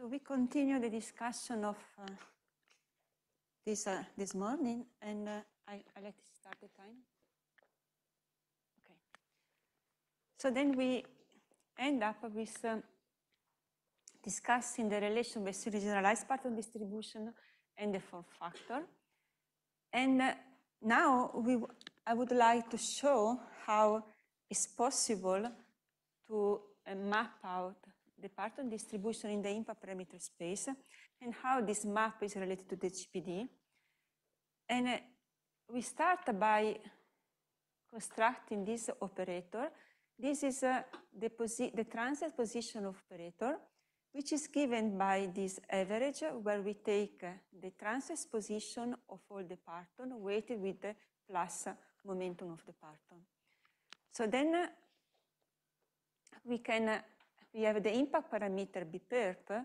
So we continue the discussion of uh, this uh, this morning, and uh, I, I let start the time. Okay. So then we end up with um, discussing the relation between the generalized pattern distribution and the form factor, and uh, now we I would like to show how it's possible to uh, map out the Parton distribution in the impact parameter space and how this map is related to the GPD. And uh, we start by constructing this operator. This is uh, the, the transit position operator, which is given by this average uh, where we take uh, the transit position of all the Parton weighted with the plus momentum of the Parton. So then uh, we can uh, we have the impact parameter BPERP,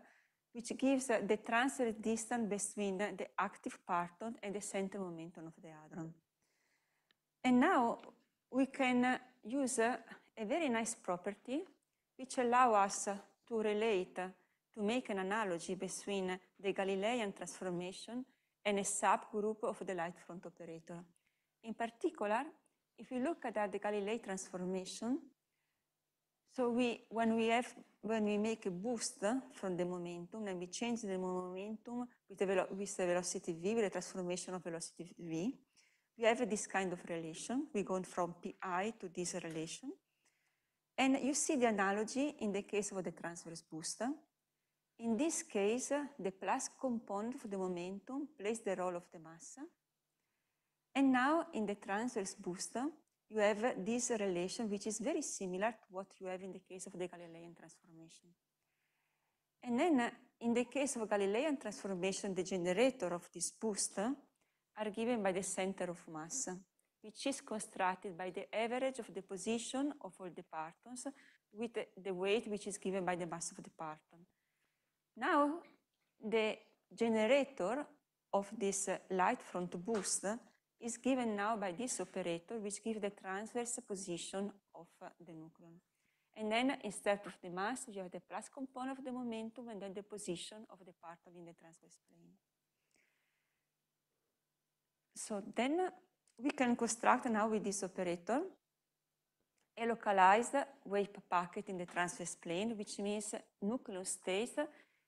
which gives uh, the transfer distance between the active parton and the center momentum of the hadron. And now we can uh, use uh, a very nice property which allow us to relate, to make an analogy between the Galilean transformation and a subgroup of the light front operator. In particular, if we look at the Galilei transformation, so we, when we have, when we make a boost from the momentum, and we change the momentum with the, velo with the velocity v, with the transformation of velocity v, we have this kind of relation. We go from pi to this relation. And you see the analogy in the case of the transverse boost. In this case, the plus component of the momentum plays the role of the mass. And now in the transverse boost, you have this relation, which is very similar to what you have in the case of the Galilean transformation. And then uh, in the case of Galilean transformation, the generator of this boost uh, are given by the center of mass, which is constructed by the average of the position of all the partons with the weight which is given by the mass of the parton. Now, the generator of this uh, light front boost is given now by this operator, which gives the transverse position of uh, the nucleon. And then instead of the mass, you have the plus component of the momentum and then the position of the particle in the transverse plane. So then uh, we can construct now with this operator a localized wave packet in the transverse plane, which means nucleus state,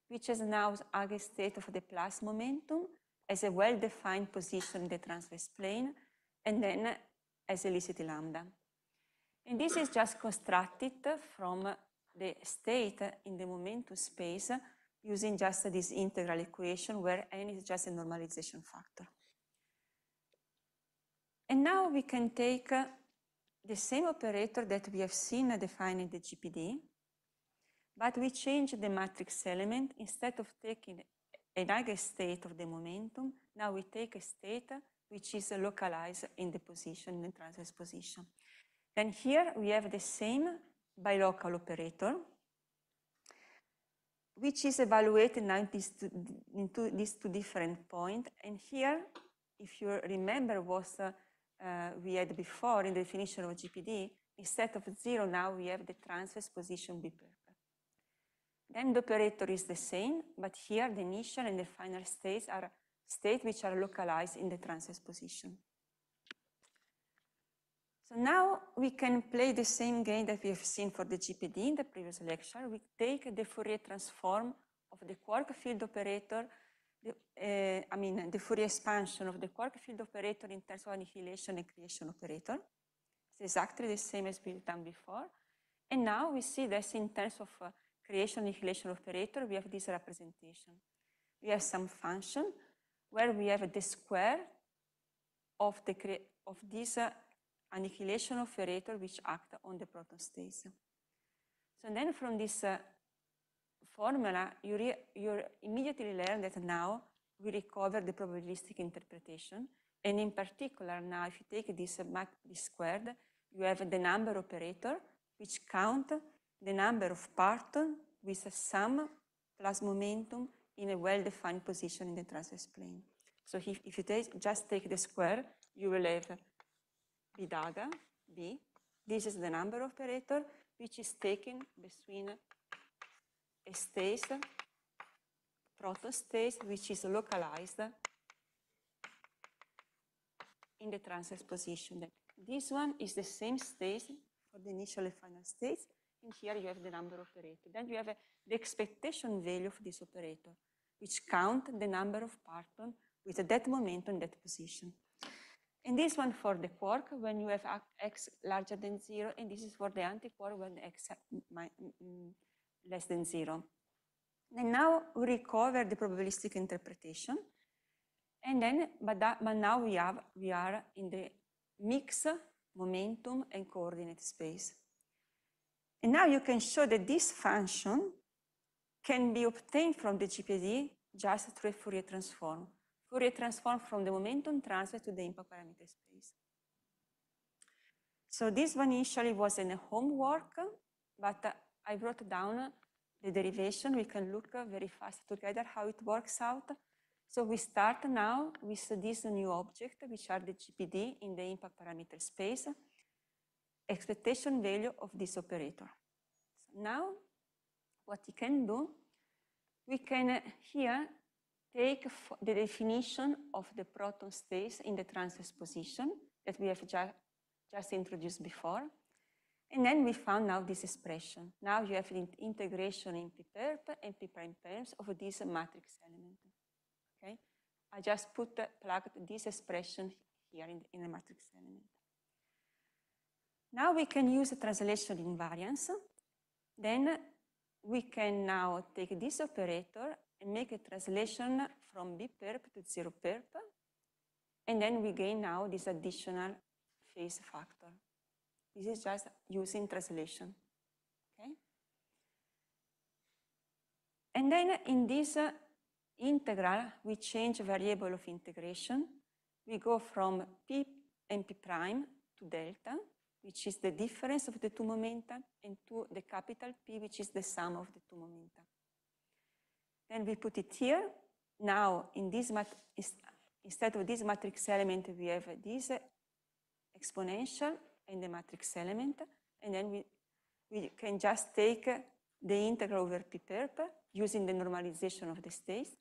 which is now a state of the plus momentum as a well-defined position in the transverse plane, and then as a Licity lambda. And this is just constructed from the state in the momentum space using just this integral equation where n is just a normalization factor. And now we can take the same operator that we have seen defined in the GPD, but we change the matrix element. Instead of taking a eigenstate state of the momentum, now we take a state which is localized in the position, in the transverse position. Then here we have the same bilocal operator, which is evaluated now into these two different points. And here, if you remember what uh, uh, we had before in the definition of GPD, instead of zero, now we have the transverse position B pair. Then the operator is the same, but here the initial and the final states are states which are localized in the transverse position. So now we can play the same game that we have seen for the GPD in the previous lecture. We take the Fourier transform of the quark field operator, the, uh, I mean the Fourier expansion of the quark field operator in terms of annihilation and creation operator. It's exactly the same as we've done before. And now we see this in terms of uh, creation annihilation operator, we have this representation. We have some function where we have the square of, the of this uh, annihilation operator which act on the proton states. So then from this uh, formula, you, you immediately learn that now we recover the probabilistic interpretation. And in particular, now if you take this uh, squared, you have the number operator which count the number of parts with a sum plus momentum in a well-defined position in the transverse plane. So if, if you take, just take the square, you will have B dagger B. This is the number operator, which is taken between a state, state, which is localized in the transverse position. This one is the same state for the initial and final states, and here you have the number operator. Then you have uh, the expectation value of this operator, which count the number of parton with that momentum, that position. And this one for the quark when you have x larger than zero, and this is for the anti-quark when x less than zero. And now we recover the probabilistic interpretation. And then, but, that, but now we, have, we are in the mix, momentum, and coordinate space. And now you can show that this function can be obtained from the GPD just through a Fourier transform. Fourier transform from the momentum transfer to the impact parameter space. So this one initially was in a homework, but I wrote down the derivation. We can look very fast together how it works out. So we start now with this new object, which are the GPD in the impact parameter space expectation value of this operator. So now, what we can do, we can uh, here take the definition of the proton states in the transverse position that we have ju just introduced before. And then we found now this expression. Now you have the integration in P-perp and P-prime terms of this matrix element. Okay, I just put uh, plugged this expression here in the, in the matrix element. Now we can use translation invariance. Then we can now take this operator and make a translation from B perp to zero perp. And then we gain now this additional phase factor. This is just using translation. Okay. And then in this uh, integral, we change variable of integration. We go from P and P prime to delta which is the difference of the two momenta, and two, the capital P, which is the sum of the two momenta. Then we put it here. Now, in this instead of this matrix element, we have this exponential and the matrix element, and then we, we can just take the integral over p perp using the normalization of the states.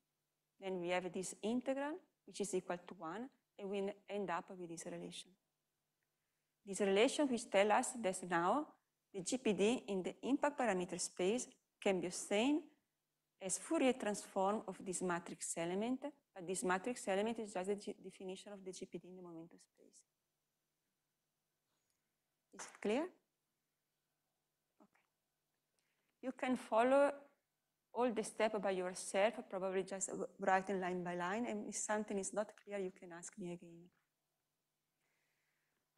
Then we have this integral, which is equal to 1, and we end up with this relation. This relation which tell us that now the GPD in the impact parameter space can be obtained as Fourier transform of this matrix element, but this matrix element is just the definition of the GPD in the momentum space. Is it clear? Okay. You can follow all the step by yourself, probably just writing line by line, and if something is not clear, you can ask me again.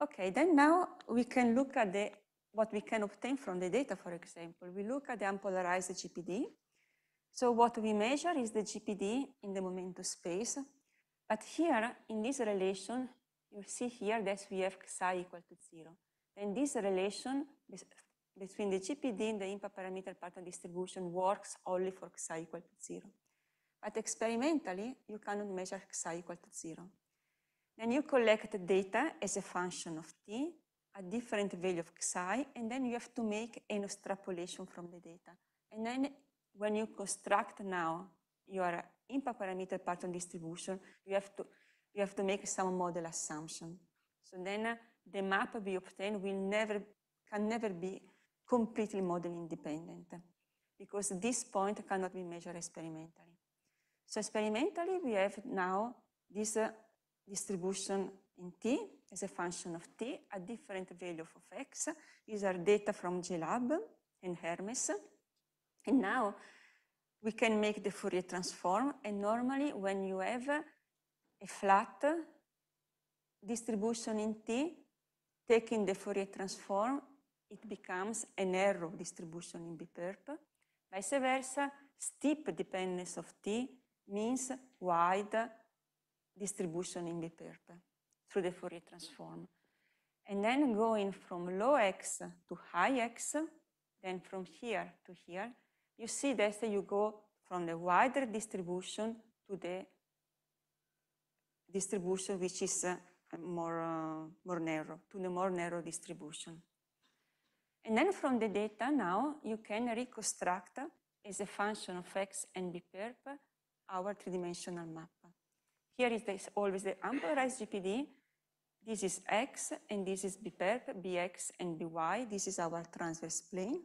Okay, then now we can look at the what we can obtain from the data, for example. We look at the unpolarized GPD. So what we measure is the GPD in the momentum space. But here, in this relation, you see here that we have psi equal to zero. And this relation between the GPD and the impact parameter pattern distribution works only for psi equal to zero. But experimentally, you cannot measure psi equal to zero. Then you collect data as a function of t, a different value of xi, and then you have to make an extrapolation from the data. And then when you construct now your impact parameter pattern distribution, you have to, you have to make some model assumption. So then uh, the map we obtain will never, can never be completely model independent because this point cannot be measured experimentally. So experimentally, we have now this uh, distribution in t as a function of t at different value of x. These are data from GLAB and Hermes. And now we can make the Fourier transform. And normally when you have a flat distribution in t, taking the Fourier transform, it becomes an error distribution in BPERP. Vice versa, steep dependence of t means wide distribution in the perp through the Fourier transform. And then going from low x to high x, then from here to here, you see that you go from the wider distribution to the distribution which is uh, more, uh, more narrow, to the more narrow distribution. And then from the data now, you can reconstruct as a function of x and bperp our three-dimensional map. Here is this always the unpolarized GPD. This is X, and this is BPERP, BX, and BY. This is our transverse plane.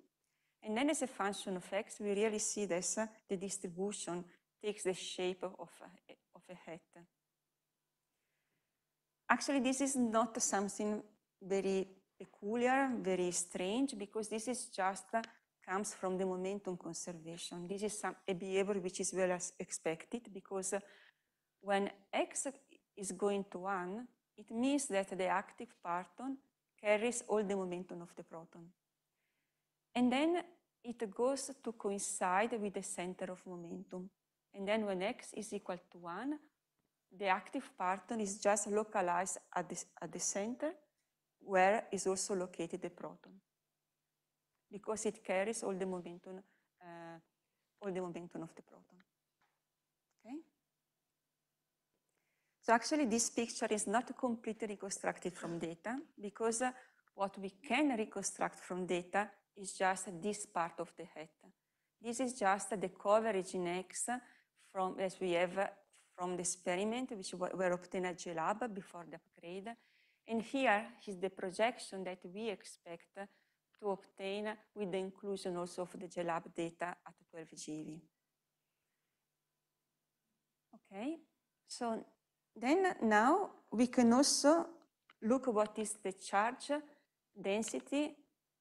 And then as a function of X, we really see this, uh, the distribution takes the shape of, a, uh, of a hat. Actually, this is not something very peculiar, very strange, because this is just uh, comes from the momentum conservation. This is some, a behavior which is well as expected because uh, when x is going to 1, it means that the active parton carries all the momentum of the proton. And then it goes to coincide with the center of momentum. And then when x is equal to 1, the active parton is just localized at the, at the center where is also located the proton because it carries all the momentum, uh, all the momentum of the proton. So actually this picture is not completely reconstructed from data because uh, what we can reconstruct from data is just this part of the head. This is just the coverage in X from as we have from the experiment which were obtained at GLAB before the upgrade. And here is the projection that we expect to obtain with the inclusion also of the GLAB data at 12 G. Okay, so then now we can also look what is the charge density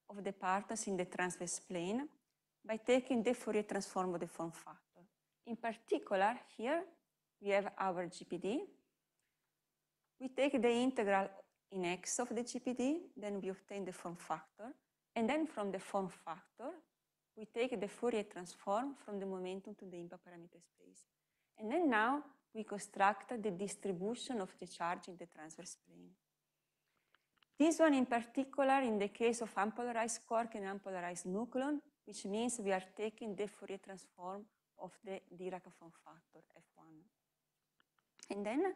of the particles in the transverse plane by taking the Fourier transform of the form factor. In particular, here we have our GPD. We take the integral in x of the GPD, then we obtain the form factor. And then from the form factor, we take the Fourier transform from the momentum to the impact parameter space. And then now we constructed the distribution of the charge in the transverse plane. This one in particular in the case of unpolarized quark and unpolarized nucleon, which means we are taking the Fourier transform of the Dirac form factor F1. And then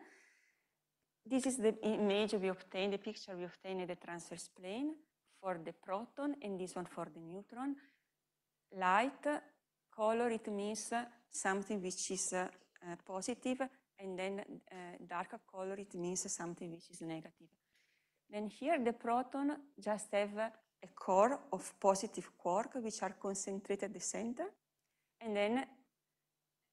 this is the image we obtained, the picture we obtained in the transverse plane for the proton and this one for the neutron. Light, color, it means something which is uh, Eh, and then eh, darker color, it means something which is negative. Then here the proton just have a core of positive quark, which are concentrated at the center, and then,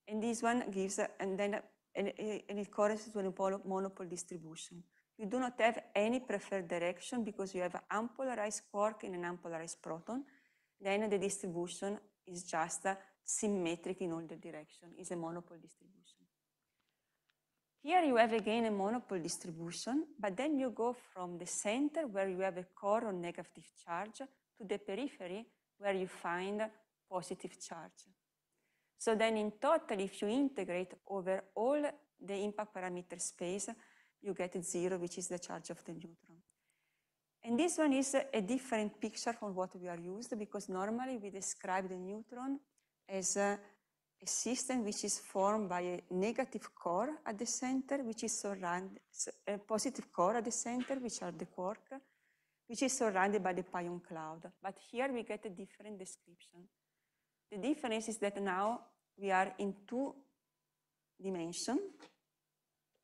and this one gives, and then, and, it corresponds to a monopole distribution. You do not have any preferred direction because you have an unpolarized quark and an unpolarized proton. Then the distribution is just symmetric in all the direction is a monopole distribution. Here you have again a monopole distribution, but then you go from the center where you have a core on negative charge to the periphery where you find positive charge. So then in total, if you integrate over all the impact parameter space, you get zero, which is the charge of the neutron. And this one is a different picture from what we are used because normally we describe the neutron as a, a system which is formed by a negative core at the center, which is surrounded, a positive core at the center, which are the quark, which is surrounded by the pion cloud. But here we get a different description. The difference is that now we are in two dimension,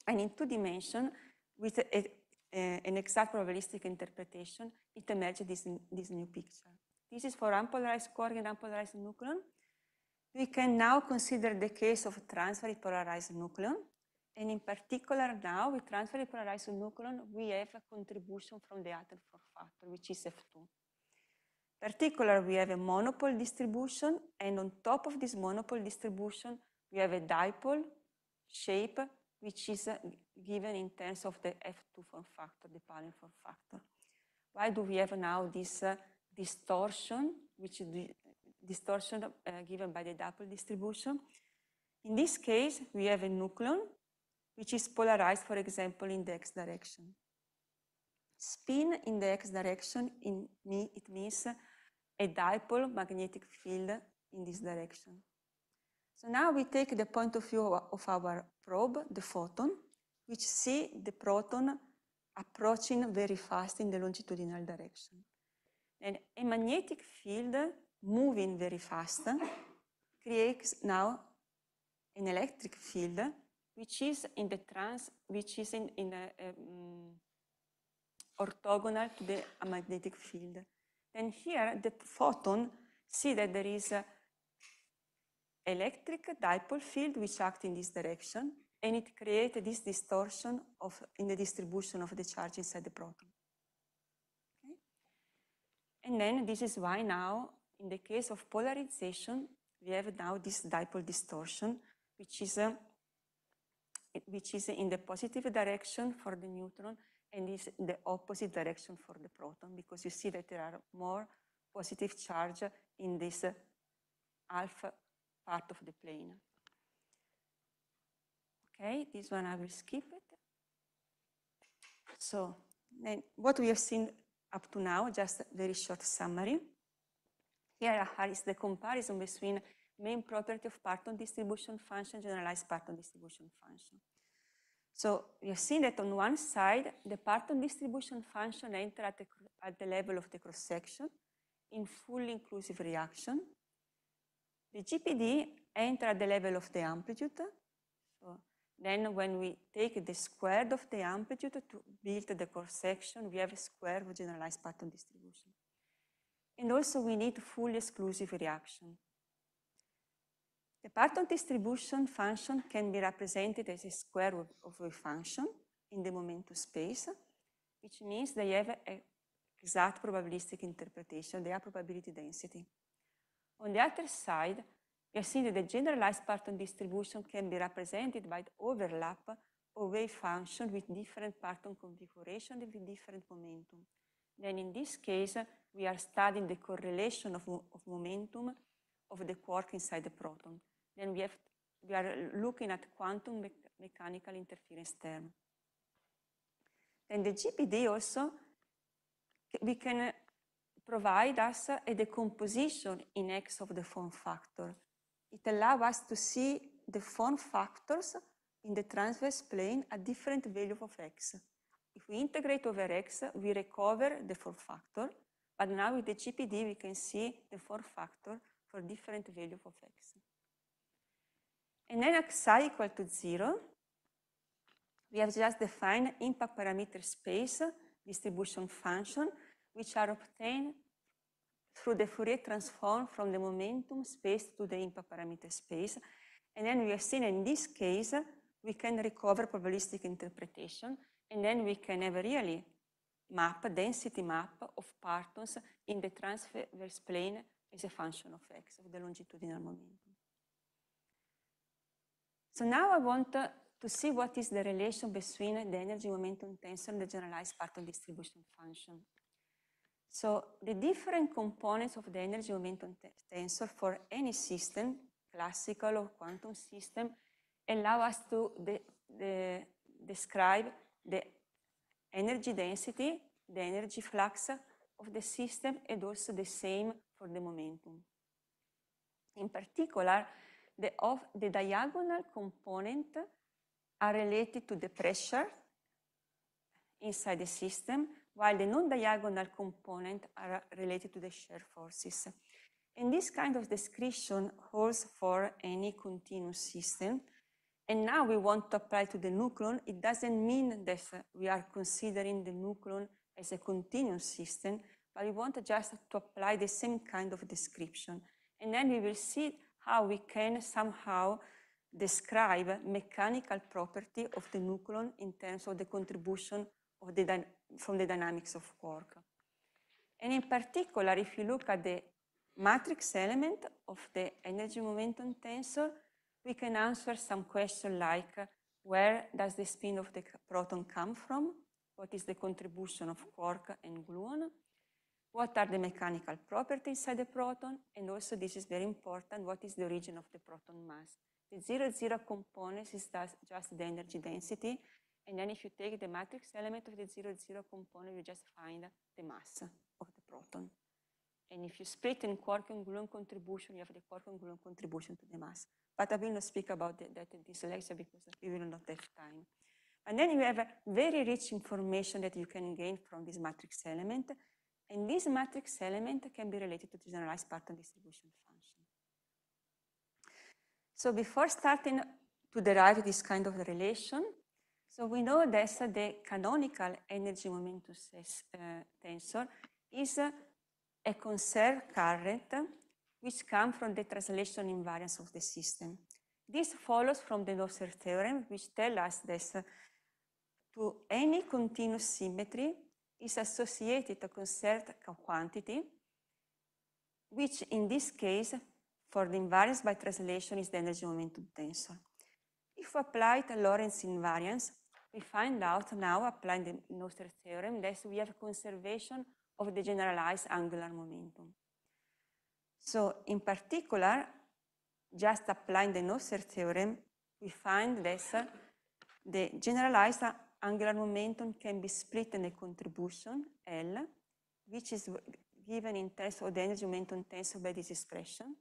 and in two dimension, with a, a, an exact probabilistic interpretation, it emerges this, this new picture. This is for unpolarized quark and unpolarized nucleon. We can now consider the case of transfer polarized nucleon. And in particular now, with transfer polarized nucleon, we have a contribution from the other 4 factor, which is F2. Particular, we have a monopole distribution, and on top of this monopole distribution, we have a dipole shape, which is uh, given in terms of the F2 form factor, the Palin form factor. Why do we have now this uh, distortion, which distortion uh, given by the Doppler distribution. In this case, we have a nucleon, which is polarized, for example, in the x direction. Spin in the x direction, in me, it means a dipole magnetic field in this direction. So now we take the point of view of our probe, the photon, which see the proton approaching very fast in the longitudinal direction. And a magnetic field moving very fast creates now an electric field which is in the trans which is in, in um, orthogonal to the magnetic field. And here the photon see that there is a electric dipole field which act in this direction and it creates this distortion of in the distribution of the charge inside the proton. Okay? And then this is why now in the case of polarization, we have now this dipole distortion, which is, a, which is in the positive direction for the neutron and is in the opposite direction for the proton, because you see that there are more positive charge in this uh, alpha part of the plane. Okay, this one I will skip it. So then what we have seen up to now, just a very short summary here is the comparison between main property of parton distribution function, generalized parton distribution function. So you've seen that on one side, the parton distribution function enter at the, at the level of the cross-section in full inclusive reaction. The GPD enter at the level of the amplitude. So then when we take the squared of the amplitude to build the cross-section, we have a square of generalized parton distribution. And also we need full exclusive reaction. The parton distribution function can be represented as a square of a function in the momentum space, which means they have an exact probabilistic interpretation, they are probability density. On the other side, we have seen that the generalized parton distribution can be represented by the overlap of wave function with different parton configuration with different momentum. Then in this case, we are studying the correlation of, of momentum of the quark inside the proton. Then we, have, we are looking at quantum me mechanical interference term. And the GPD also, we can uh, provide us a decomposition in X of the form factor. It allows us to see the form factors in the transverse plane at different value of X. If we integrate over X, we recover the form factor. But now with the GPD, we can see the four factor for different value of x. And then xi equal to zero, we have just defined impact parameter space distribution function, which are obtained through the Fourier transform from the momentum space to the impact parameter space. And then we have seen in this case, we can recover probabilistic interpretation, and then we can have really map, density map of partons in the transverse plane as a function of x, of the longitudinal momentum. So now I want uh, to see what is the relation between the energy momentum tensor and the generalized parton distribution function. So the different components of the energy momentum tensor for any system, classical or quantum system, allow us to de de describe the energy density, the energy flux of the system, and also the same for the momentum. In particular, the, of the diagonal component are related to the pressure inside the system, while the non-diagonal component are related to the shear forces. And this kind of description holds for any continuous system, and now we want to apply to the nucleon, it doesn't mean that we are considering the nucleon as a continuous system, but we want just to apply the same kind of description. And then we will see how we can somehow describe mechanical property of the nucleon in terms of the contribution of the from the dynamics of quark. And in particular, if you look at the matrix element of the energy momentum tensor, we can answer some questions like where does the spin of the proton come from? What is the contribution of quark and gluon? What are the mechanical properties inside the proton? And also this is very important, what is the origin of the proton mass? The zero zero component is just the energy density. And then if you take the matrix element of the zero zero component, you just find the mass of the proton. And if you split in quark and gluon contribution, you have the quark and gluon contribution to the mass. But I will not speak about that in this lecture because we will not have time. And then you have a very rich information that you can gain from this matrix element. And this matrix element can be related to the generalized pattern distribution function. So before starting to derive this kind of relation, so we know that the canonical energy momentum uh, tensor is a conserved current which come from the translation invariance of the system. This follows from the Doser theorem, which tells us that uh, to any continuous symmetry is associated a conserved quantity, which in this case, for the invariance by translation, is the energy momentum tensor. If we apply the Lorentz invariance, we find out now, applying the Noster theorem, that we have conservation of the generalized angular momentum. So in particular, just applying the Noether theorem, we find that the generalized angular momentum can be split in a contribution, L, which is given in terms of the energy momentum tensor by this expression.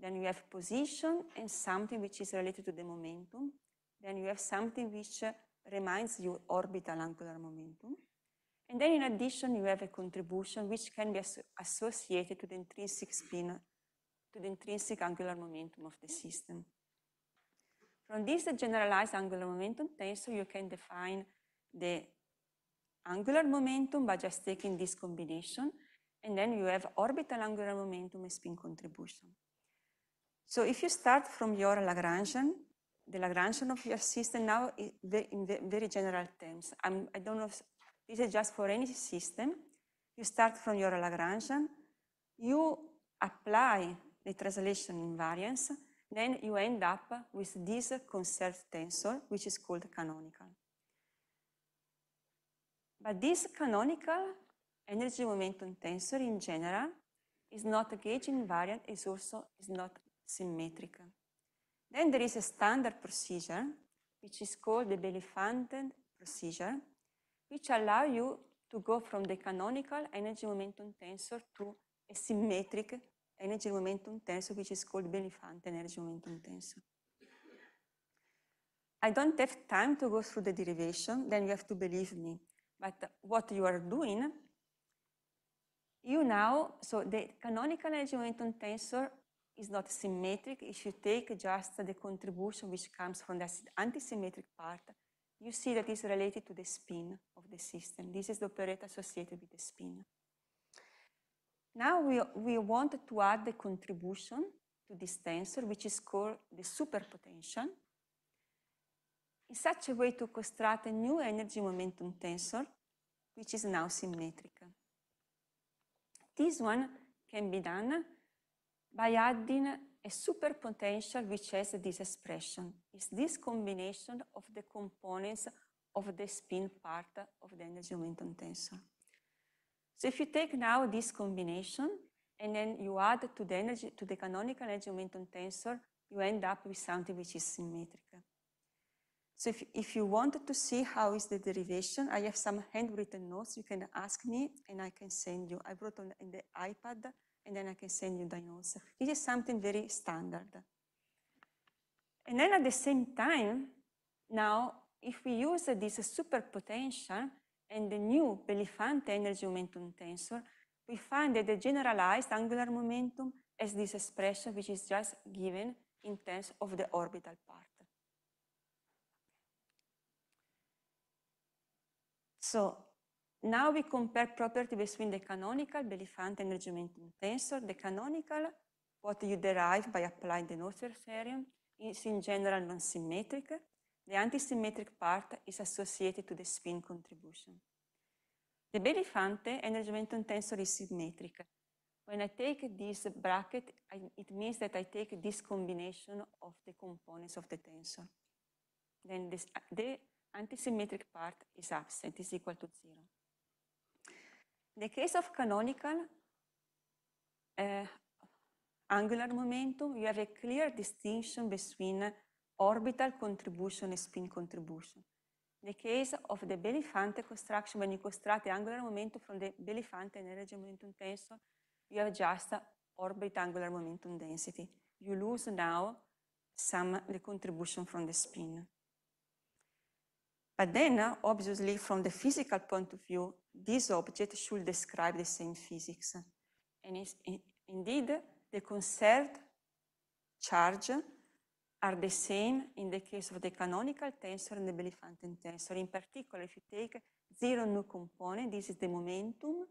Then you have position and something which is related to the momentum. Then you have something which reminds you orbital angular momentum. And then in addition, you have a contribution which can be as associated to the intrinsic spin, to the intrinsic angular momentum of the system. From this generalized angular momentum tensor, you can define the angular momentum by just taking this combination, and then you have orbital angular momentum and spin contribution. So if you start from your Lagrangian, the Lagrangian of your system now in very general terms. I'm, I do not know this is just for any system. You start from your Lagrangian, you apply the translation invariance, then you end up with this conserved tensor, which is called canonical. But this canonical energy momentum tensor in general is not gauge invariant, It's also is not symmetric. Then there is a standard procedure, which is called the Belifanten procedure, which allow you to go from the canonical energy momentum tensor to a symmetric energy momentum tensor, which is called Belifante energy momentum tensor. I don't have time to go through the derivation, then you have to believe me. But what you are doing, you now, so the canonical energy momentum tensor is not symmetric. If you take just the contribution which comes from the antisymmetric part, you see that is related to the spin of the system. This is the operator associated with the spin. Now we, we want to add the contribution to this tensor, which is called the superpotential, in such a way to construct a new energy momentum tensor, which is now symmetric. This one can be done by adding a superpotential which has this expression. is this combination of the components of the spin part of the energy momentum tensor. So if you take now this combination and then you add to the energy to the canonical energy momentum tensor, you end up with something which is symmetric. So if, if you wanted to see how is the derivation, I have some handwritten notes. You can ask me and I can send you. I brought on the iPad and then I can send you the notes. This is something very standard. And then at the same time, now, if we use this super potential and the new Belifante energy momentum tensor, we find that the generalized angular momentum has this expression which is just given in terms of the orbital part. So now we compare property between the canonical Beliefante and momentum tensor. The canonical, what you derive by applying the Noether theorem, is in general non-symmetric. The antisymmetric part is associated to the spin contribution. The Beliefante and momentum tensor is symmetric. When I take this bracket, I, it means that I take this combination of the components of the tensor. Then this, the antisymmetric part is absent, is equal to zero. The case of canonical uh, angular momentum, you have a clear distinction between orbital contribution and spin contribution. In The case of the Belifante construction, when you construct the angular momentum from the Belifante energy momentum tensor, you have just orbit angular momentum density. You lose now some the contribution from the spin. But then, obviously, from the physical point of view, this object should describe the same physics. And indeed, the conserved charge are the same in the case of the canonical tensor and the Belifanten tensor. In particular, if you take zero new component, this is the momentum,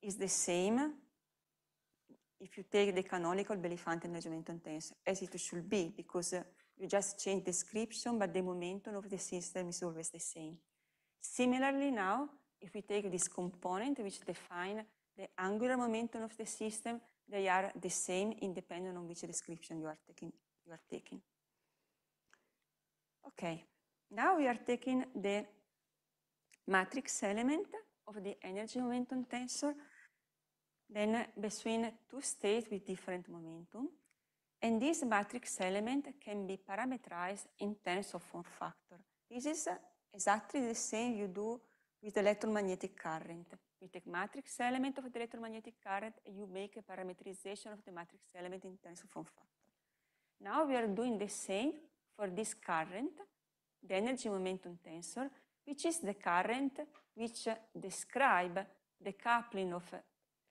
is the same if you take the canonical Belifanten Regimenton tensor, as it should be, because uh, you just change description, but the momentum of the system is always the same. Similarly now, if we take this component which define the angular momentum of the system, they are the same independent on which description you are taking. You are taking. Okay, now we are taking the matrix element of the energy momentum tensor, then between two states with different momentum. And this matrix element can be parameterized in terms of form factor. This is exactly the same you do with electromagnetic current. With the matrix element of the electromagnetic current, you make a parametrization of the matrix element in terms of form factor. Now we are doing the same for this current, the energy momentum tensor, which is the current which describes the coupling of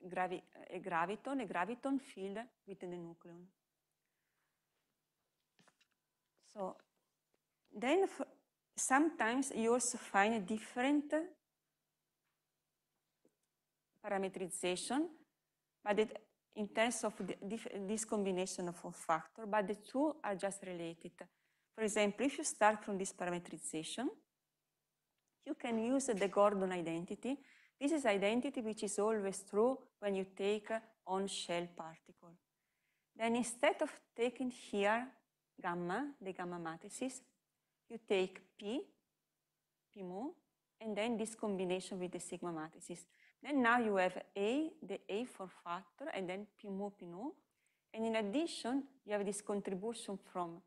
gravi a graviton, a graviton field within the nucleon. So then sometimes you also find a different parametrization, but it, in terms of this combination of factor, but the two are just related. For example, if you start from this parametrization, you can use the Gordon identity. This is identity which is always true when you take on shell particle. Then instead of taking here gamma, the gamma matrices, you take P, P mu, and then this combination with the sigma matrices. Then now you have A, the A for factor, and then p nu, And in addition, you have this contribution from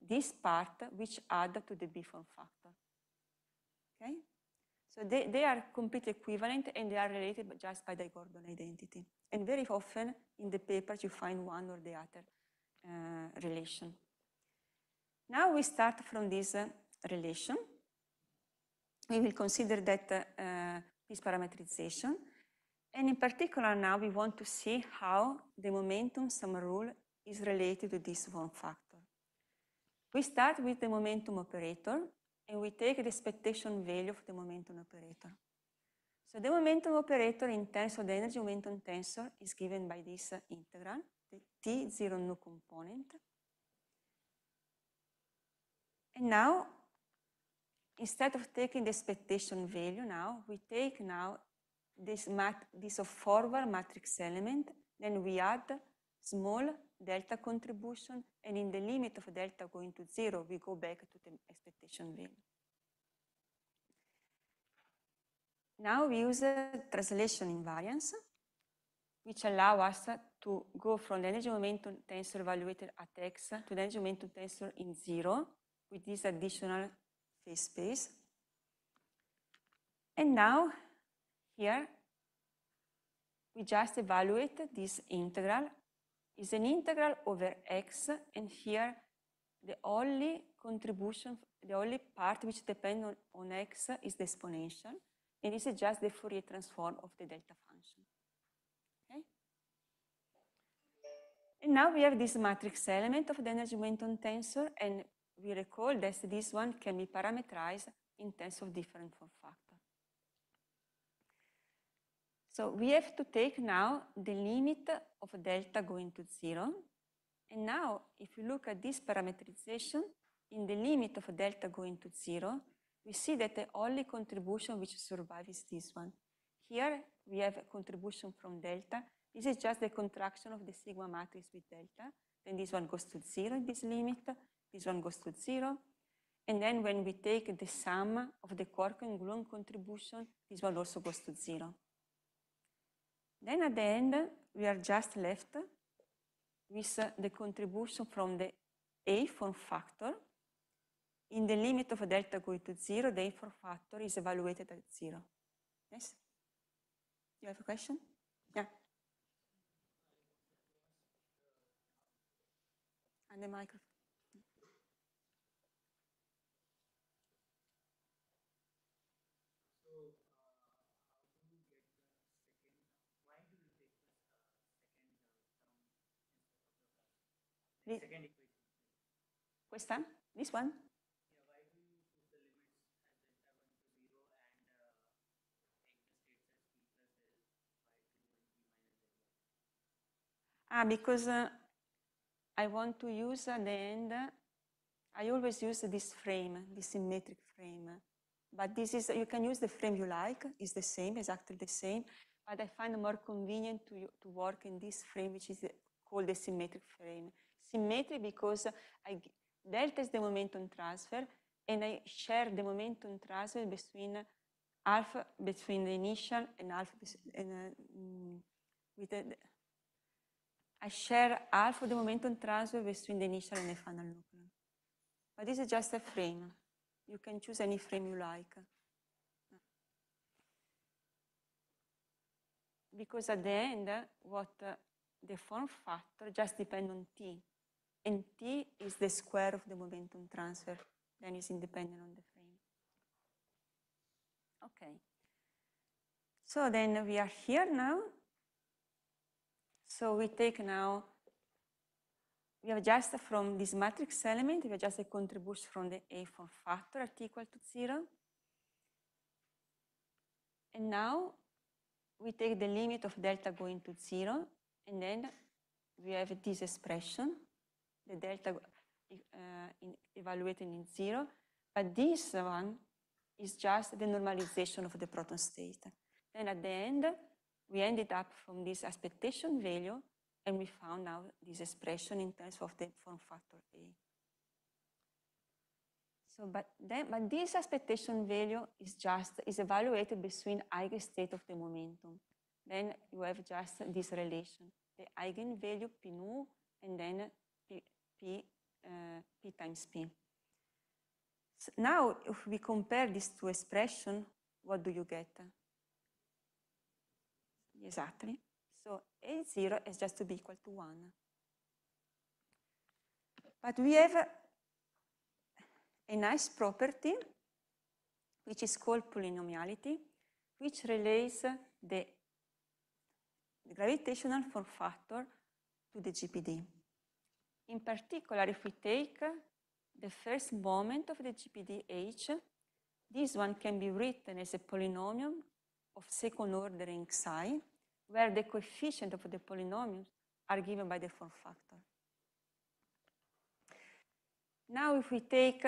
this part, which add to the B form factor. Okay? So they, they are completely equivalent and they are related just by the Gordon identity. And very often in the papers you find one or the other uh, relation. Now we start from this uh, relation. We will consider that uh, this parameterization. And in particular now we want to see how the momentum sum rule is related to this one factor. We start with the momentum operator and we take the expectation value of the momentum operator. So the momentum operator in terms of the energy momentum tensor is given by this integral, the T0 nu component. And now instead of taking the expectation value now, we take now this, mat this forward matrix element, then we add small delta contribution, and in the limit of delta going to zero, we go back to the expectation value. Now we use translation invariance, which allow us to go from the energy momentum tensor evaluated at x to the energy momentum tensor in zero with this additional space. And now here we just evaluate this integral. is an integral over x and here the only contribution, the only part which depends on, on x is the exponential and this is just the Fourier transform of the delta function. Okay? And now we have this matrix element of the energy momentum tensor and we recall that this one can be parameterized in terms of different form factor. So we have to take now the limit of delta going to zero. And now, if you look at this parameterization, in the limit of delta going to zero, we see that the only contribution which survives is this one. Here, we have a contribution from delta. This is just the contraction of the sigma matrix with delta. Then this one goes to zero in this limit this one goes to zero. And then when we take the sum of the quark and gluon contribution, this one also goes to zero. Then at the end, we are just left with uh, the contribution from the A form factor. In the limit of delta going to zero, the A form factor is evaluated at zero. Yes? You have a question? Yeah. And the microphone. The second equation. Question? This one? Ah, because uh, I want to use at the end, uh, I always use this frame, this symmetric frame. But this is, you can use the frame you like, it's the same, exactly the same. But I find more convenient to, to work in this frame, which is called the symmetric frame. symmetry because I, delta is the momentum transfer and I share the momentum transfer between half between the initial and half and, uh, mm, with the, I share half of the momentum transfer between the initial and the final nucleon. But this is just a frame. You can choose any frame you like. Because at the end, what uh, the form factor just depends on t, and t is the square of the momentum transfer, then is independent on the frame. Okay. So then we are here now. So we take now, we have just from this matrix element, we have just a contribution from the A form factor at equal to zero. And now we take the limit of delta going to zero, and then we have this expression the delta uh, in evaluated in zero, but this one is just the normalization of the proton state. And at the end, we ended up from this expectation value and we found out this expression in terms of the form factor A. So, but then, but this expectation value is just, is evaluated between eigenstate of the momentum. Then you have just this relation, the eigenvalue P nu, and then Eh, P, times P. So now, if we compare these two expressions, what do you get? Exactly. So A0 is just to be equal to 1. But we have a nice property, which is called polynomiality, which relates the gravitational form factor to the GPD. In particular, if we take the first moment of the GPDH, this one can be written as a polynomial of second order in psi, where the coefficient of the polynomials are given by the form factor. Now if we take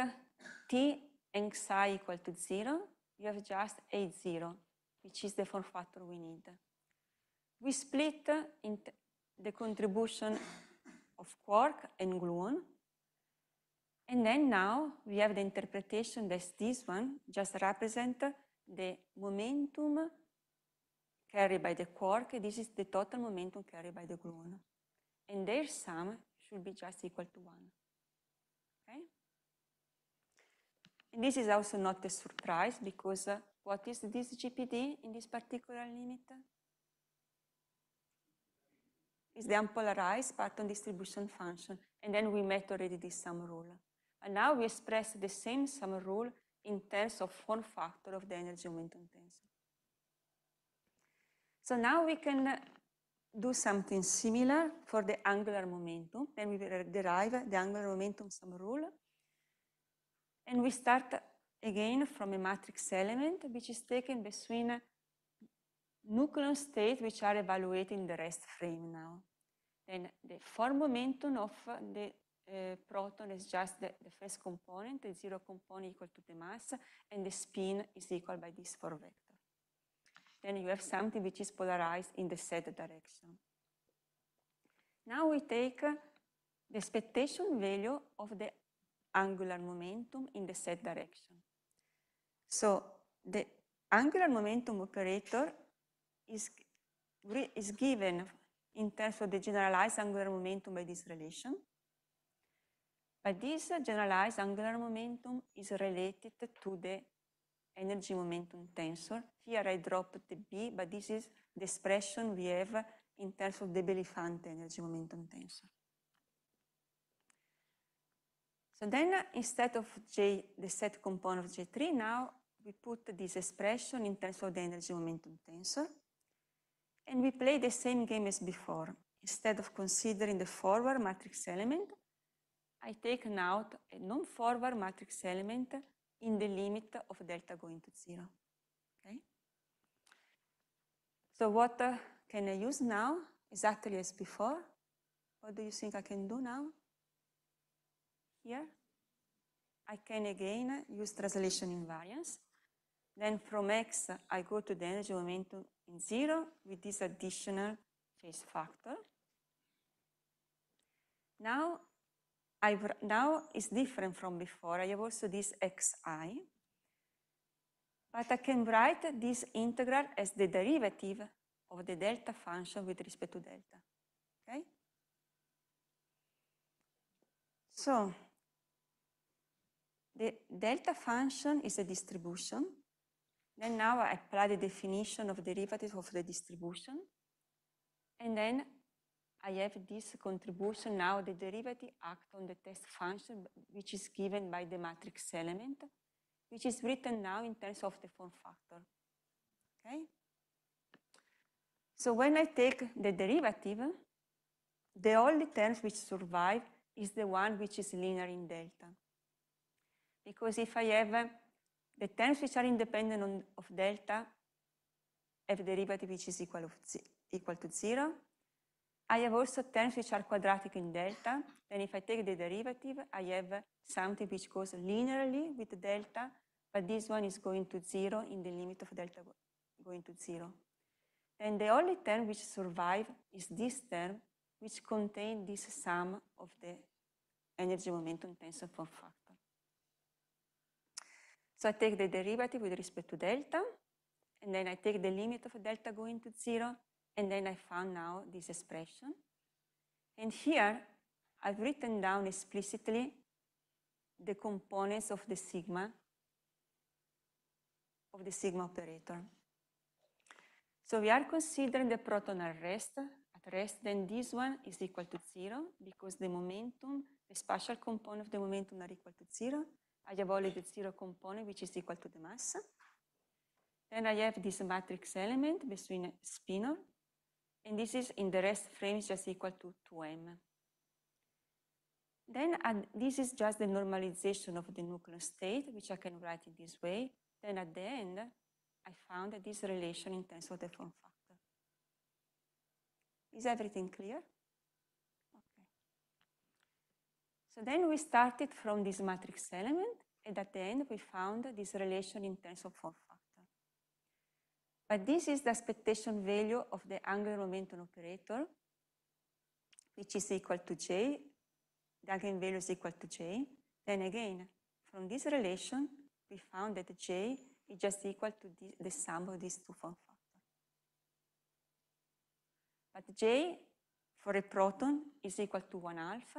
t and psi equal to 0, you have just a0, which is the form factor we need. We split the contribution of quark and gluon. And then now we have the interpretation that this one just represents the momentum carried by the quark. This is the total momentum carried by the gluon. And their sum should be just equal to 1. Okay? And this is also not a surprise because uh, what is this GPD in this particular limit? is the unpolarized parton distribution function. And then we met already this sum rule. And now we express the same sum rule in terms of form factor of the energy momentum tensor. So now we can do something similar for the angular momentum. Then we derive the angular momentum sum rule. And we start again from a matrix element, which is taken between nucleon states which are evaluated in the rest frame now. Then the four momentum of the uh, proton is just the, the, first component, the zero component equal to the mass, and the spin is equal by this four vector. Then you have something which is polarized in the set direction. Now we take the expectation value of the angular momentum in the set direction. So the angular momentum operator is, is given in terms of the generalized angular momentum by this relation. But this generalized angular momentum is related to the energy momentum tensor. Here I dropped the B, but this is the expression we have in terms of the Bellifante energy momentum tensor. So then instead of J, the set component of J3, now we put this expression in terms of the energy momentum tensor. and we play the same game as before. Instead of considering the forward matrix element, I take now a non-forward matrix element in the limit of delta going to zero. Okay. So what uh, can I use now? Exactly as before. What do you think I can do now? Here, I can again use translation invariance. Then from x, I go to the energy momentum in zero with this additional phase factor. Now, I've, now it's different from before. I have also this xi, but I can write this integral as the derivative of the delta function with respect to delta, okay? So, the delta function is a distribution then now I apply the definition of derivative of the distribution. And then I have this contribution now, the derivative act on the test function, which is given by the matrix element, which is written now in terms of the form factor. Okay? So when I take the derivative, the only terms which survive is the one which is linear in delta. Because if I have the terms which are independent on, of delta have derivative which is equal, equal to zero. I have also terms which are quadratic in delta. Then if I take the derivative, I have something which goes linearly with delta, but this one is going to zero in the limit of delta going to zero. And the only term which survive is this term, which contains this sum of the energy momentum tensor form factor. So I take the derivative with respect to delta, and then I take the limit of delta going to zero, and then I found now this expression. And here, I've written down explicitly the components of the sigma, of the sigma operator. So we are considering the proton at rest. At rest, then this one is equal to zero because the momentum, the spatial component of the momentum are equal to zero. I have only the zero component, which is equal to the mass. Then I have this matrix element between spinor, and this is in the rest frame is just equal to 2m. Then and this is just the normalization of the nuclear state, which I can write in this way. Then at the end, I found this relation in terms of the form factor. Is everything clear? So then we started from this matrix element, and at the end we found this relation in terms of form factor. But this is the expectation value of the angular momentum operator, which is equal to j, the eigenvalue is equal to j. Then again, from this relation, we found that j is just equal to the, the sum of these two form factors. But j for a proton is equal to 1 half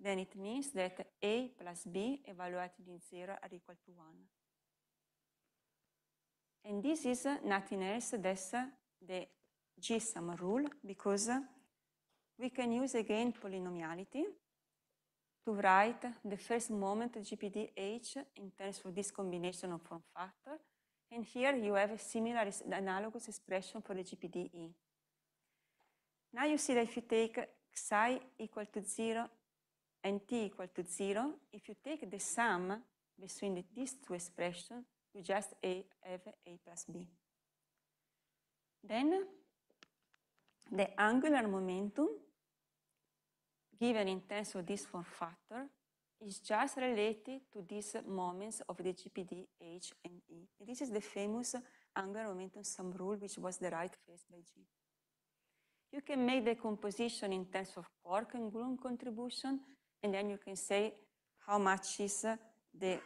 then it means that A plus B evaluated in 0 are equal to 1. And this is nothing else than the G-sum rule, because we can use again polynomiality to write the first moment GPD H in terms of this combination of form factor. And here you have a similar analogous expression for the GPD E. Now you see that if you take psi equal to 0 and t equal to 0, if you take the sum between these two expressions, you just a, have a plus b. Then the angular momentum given in terms of this form factor is just related to these moments of the GPD H and E. And this is the famous angular momentum sum rule which was derived first by G. You can make the composition in terms of Cork and gluon contribution and then you can say how much is uh, the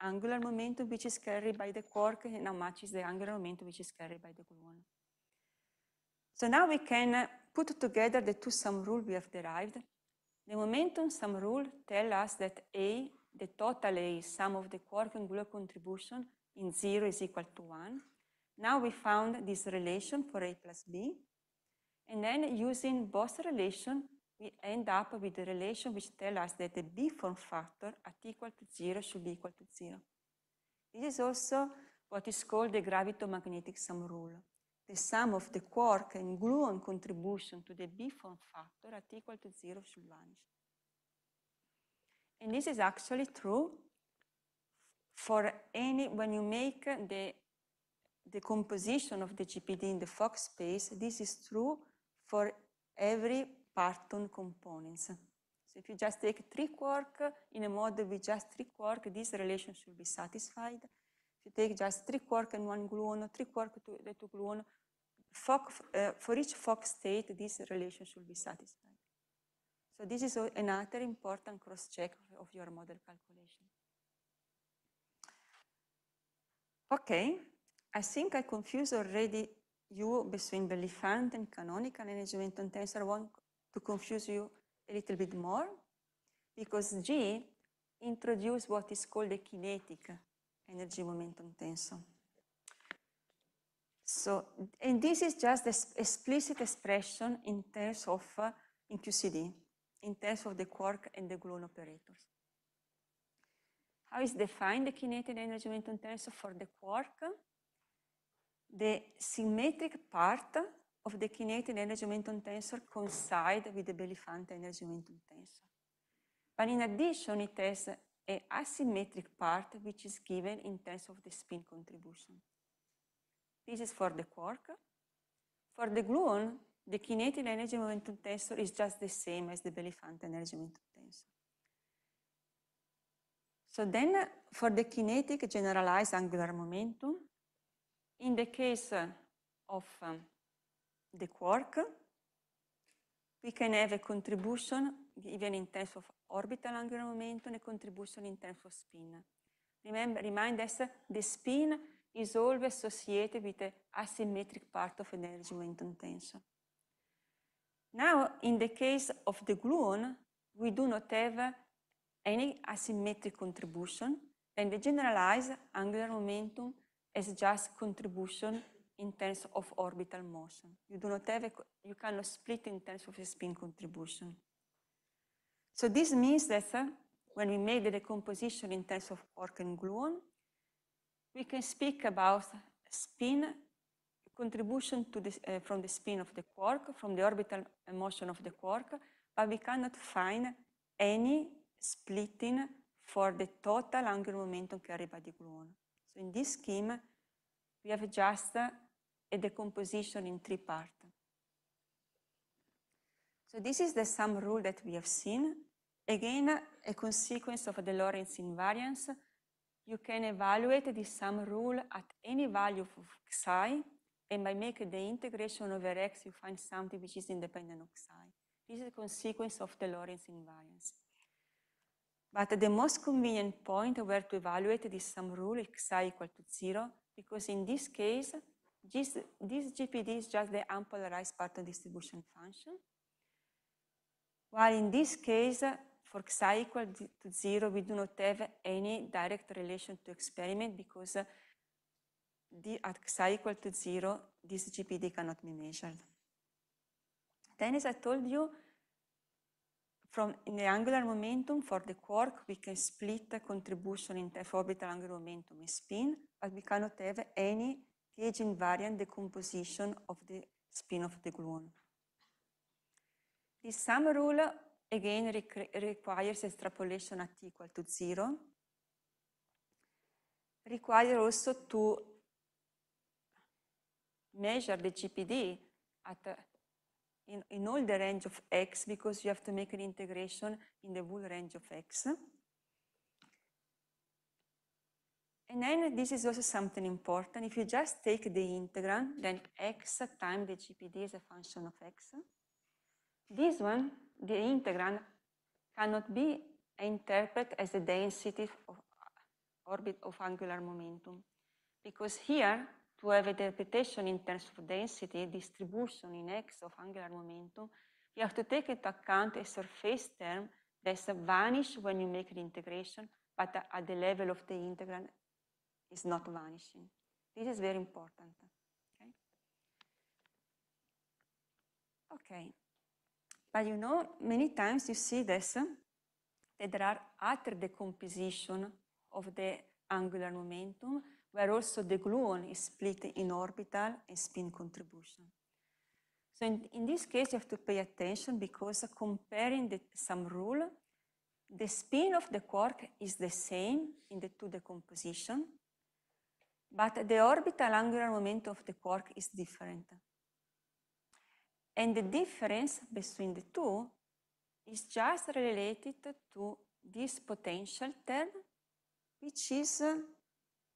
angular momentum which is carried by the quark and how much is the angular momentum which is carried by the gluon. So now we can uh, put together the two sum rule we have derived. The momentum sum rule tell us that A, the total A sum of the quark and gluon contribution in zero is equal to one. Now we found this relation for A plus B. And then using both relation, we end up with a relation which tells us that the B form factor at equal to zero should be equal to zero. This is also what is called the gravitomagnetic sum rule. The sum of the quark and gluon contribution to the B form factor at equal to zero should vanish. And this is actually true for any, when you make the, the composition of the GPD in the Fox space, this is true for every Parton components. So if you just take trick work in a model with just trick work, this relation should be satisfied. If you take just trick work and one gluon, trick work to the uh, two gluon, uh, for each Fock state, this relation should be satisfied. So this is another important cross-check of your model calculation. Okay, I think I confused already you between Beliefant and canonical energy momentum and tensor one to confuse you a little bit more because G introduced what is called a kinetic energy momentum tensor. So, and this is just the explicit expression in terms of, uh, in QCD, in terms of the quark and the gluon operators. How is defined the kinetic energy momentum tensor for the quark? The symmetric part of the kinetic energy momentum tensor coincide with the Beliefante energy momentum tensor. But in addition, it has an asymmetric part which is given in terms of the spin contribution. This is for the quark. For the gluon, the kinetic energy momentum tensor is just the same as the Beliefante energy momentum tensor. So then for the kinetic generalized angular momentum, in the case of um, the quark. We can have a contribution, given in terms of orbital angular momentum, a contribution in terms of spin. Remember, remind us, the spin is always associated with the asymmetric part of the energy momentum tensor. Now, in the case of the gluon, we do not have any asymmetric contribution, and the generalized angular momentum is just contribution in terms of orbital motion. You do not have, a, you cannot split in terms of spin contribution. So this means that uh, when we make the decomposition in terms of quark and gluon, we can speak about spin contribution this, uh, from the spin of the quark, from the orbital motion of the quark, but we cannot find any splitting for the total angular momentum carried by the gluon. So in this scheme, we have just uh, a decomposition in three parts. So this is the sum rule that we have seen. Again, a consequence of the Lorentz invariance. You can evaluate the sum rule at any value of xi, and by making the integration over x, you find something which is independent of xi. This is a consequence of the Lorentz invariance. But the most convenient point where to evaluate this sum rule is xi equal to zero, because in this case, this, this GPD is just the unpolarized Barton distribution function. While in this case, for xi equal to zero, we do not have any direct relation to experiment because the, at xi equal to zero, this GPD cannot be measured. Then, as I told you, from the angular momentum for the quark, we can split the contribution in f-orbital angular momentum and spin, but we cannot have any gauge invariant decomposition of the spin of the gluon. This sum rule again requires extrapolation at equal to zero. Require also to measure the GPD at in, in all the range of x because you have to make an integration in the whole range of x. And then this is also something important. If you just take the integrand, then x times the GPD is a function of x. This one, the integrand, cannot be interpreted as the density of orbit of angular momentum. Because here, to have a interpretation in terms of density, distribution in x of angular momentum, you have to take into account a surface term that's vanishes when you make the integration, but at the level of the integrand is not vanishing. This is very important. Okay. Okay. But you know, many times you see this, eh, that there are other decomposition of the angular momentum, where also the gluon is split in orbital and spin contribution. So in, in this case, you have to pay attention because comparing the, some rule, the spin of the quark is the same in the two decomposition, but the orbital angular momentum of the quark is different. And the difference between the two is just related to this potential term, which is uh,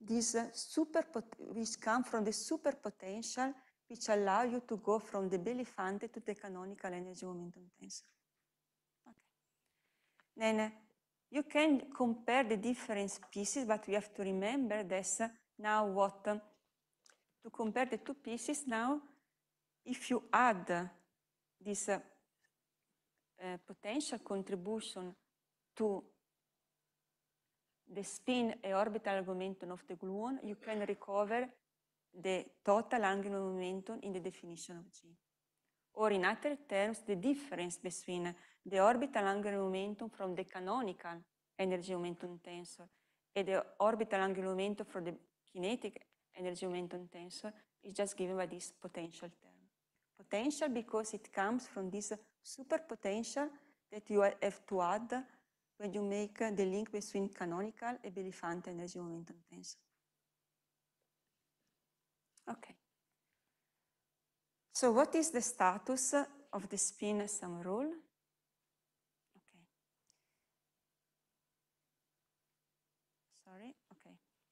this uh, super, which come from the superpotential, which allow you to go from the fund to the canonical energy momentum tensor. Okay. Then uh, you can compare the different pieces, but we have to remember that now what? To compare the two pieces now, if you add this uh, uh, potential contribution to the spin and orbital momentum of the gluon, you can recover the total angular momentum in the definition of G. Or in other terms, the difference between the orbital angular momentum from the canonical energy momentum tensor and the orbital angular momentum from the kinetic energy momentum tensor is just given by this potential term. Potential because it comes from this super potential that you have to add when you make the link between canonical and Beliefante energy momentum tensor. Okay. So what is the status of the spin sum rule?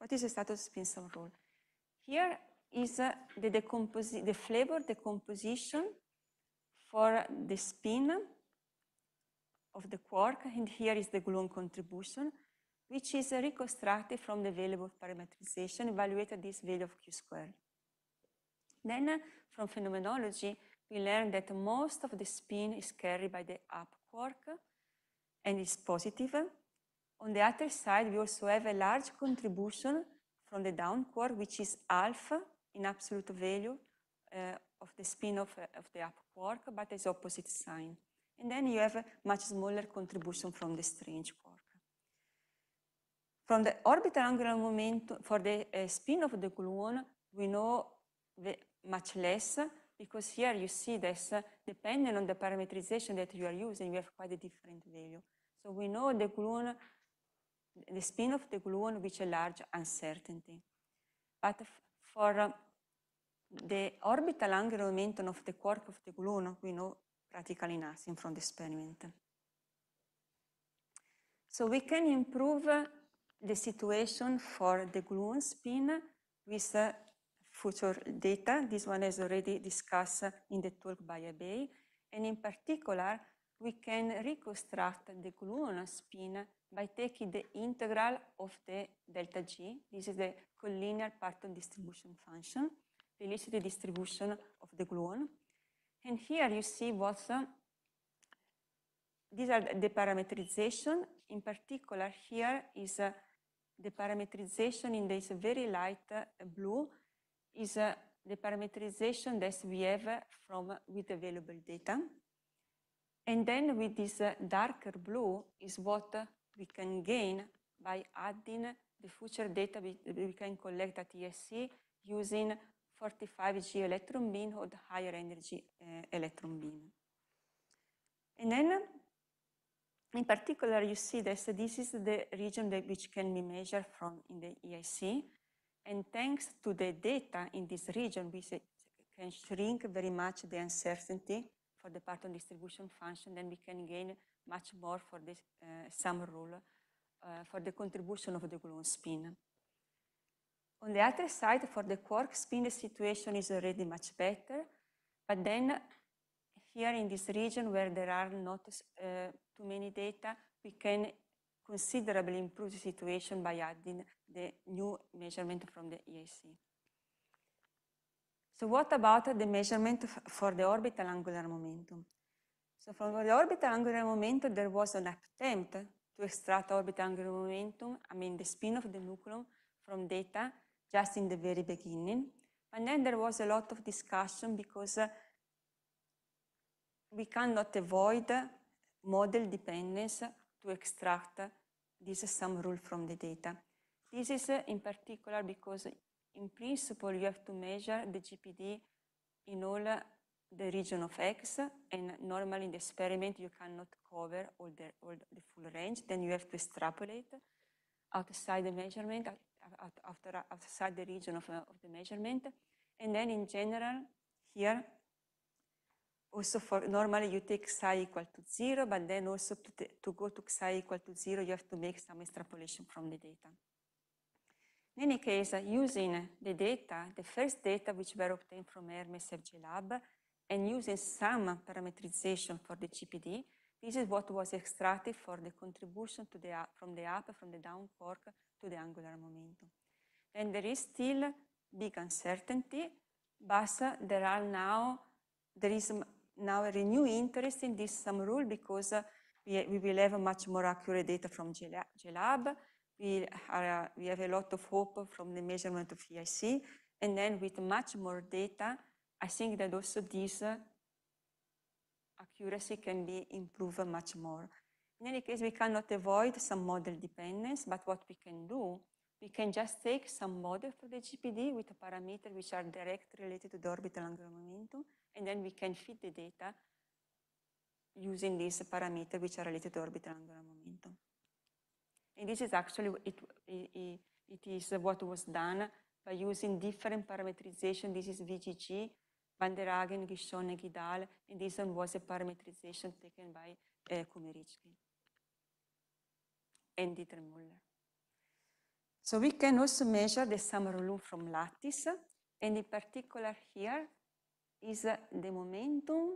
What is the status Spinson rule? Here is uh, the, the flavor decomposition for the spin of the quark, and here is the gluon contribution, which is uh, reconstructed from the available parameterization evaluated this value of q squared. Then uh, from phenomenology, we learn that most of the spin is carried by the up quark and is positive. On the other side, we also have a large contribution from the down quark, which is alpha in absolute value uh, of the spin of, uh, of the up quark, but as opposite sign. And then you have a much smaller contribution from the strange quark. From the orbital angular momentum, for the uh, spin of the gluon, we know much less because here you see this, depending on the parameterization that you are using, you have quite a different value. So we know the gluon the spin of the gluon with a large uncertainty. But for uh, the orbital angular momentum of the quark of the gluon, we know practically nothing from the experiment. So we can improve uh, the situation for the gluon spin with uh, future data. This one is already discussed in the talk by Abe, And in particular, we can reconstruct the gluon spin by taking the integral of the delta G. This is the collinear parton distribution function, velocity distribution of the gluon. And here you see what's, uh, these are the parameterization. In particular, here is uh, the parameterization in this very light uh, blue is uh, the parameterization that we have from uh, with available data. And then with this uh, darker blue is what we can gain by adding the future data we can collect at ESC using 45G electron beam or the higher energy uh, electron beam. And then, in particular, you see this, this is the region that which can be measured from in the EIC. And thanks to the data in this region, we can shrink very much the uncertainty for the pattern distribution function, then we can gain much more for the uh, summer rule, uh, for the contribution of the gluon spin. On the other side, for the quark spin, the situation is already much better, but then here in this region where there are not uh, too many data, we can considerably improve the situation by adding the new measurement from the EIC. So what about the measurement for the orbital angular momentum? So from the orbital angular momentum, there was an attempt to extract orbital angular momentum, I mean the spin of the nucleon from data just in the very beginning. And then there was a lot of discussion because uh, we cannot avoid model dependence to extract this sum rule from the data. This is uh, in particular because in principle you have to measure the GPD in all the region of X, and normally in the experiment you cannot cover all the, all the full range, then you have to extrapolate outside the measurement, after, outside the region of, of the measurement. And then in general, here, also for normally you take psi equal to zero, but then also to, to go to psi equal to zero, you have to make some extrapolation from the data. In any case, using the data, the first data which were obtained from Hermes FG Lab, and using some parameterization for the GPD, this is what was extracted for the contribution the from the up, from the down fork to the angular momentum. And there is still big uncertainty, but there are now, there is now a renewed interest in this some rule because we, we will have much more accurate data from GLAB. We, are, we have a lot of hope from the measurement of EIC. And then with much more data, I think that also this uh, accuracy can be improved much more. In any case, we cannot avoid some model dependence, but what we can do, we can just take some model for the GPD with parameters which are directly related to the orbital angular momentum, and then we can fit the data using these parameters which are related to orbital angular momentum. And this is actually, it, it, it is what was done by using different parameterization. This is VGG Van der Hagen, Gidal, and this one was a parametrization taken by uh, eh, Kumerichki and Dieter Muller. So we can also measure the summer rule from lattice, and in particular here is uh, the momentum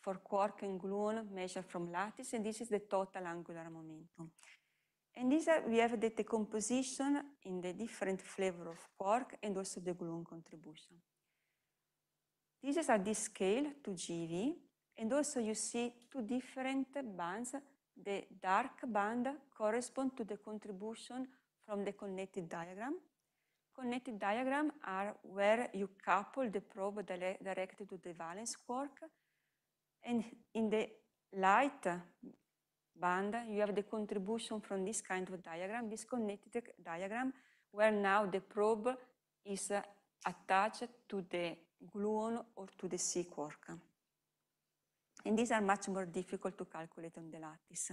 for quark and gluon measured from lattice, and this is the total angular momentum. And these are, we have the decomposition in the different flavor of quark and also the gluon contribution. This is at this scale to GV, and also you see two different bands. The dark band corresponds to the contribution from the connected diagram. Connected diagram are where you couple the probe directly to the valence quark, and in the light band, you have the contribution from this kind of diagram, this connected diagram, where now the probe is uh, attached to the gluon or to the C-quark. And these are much more difficult to calculate on the lattice.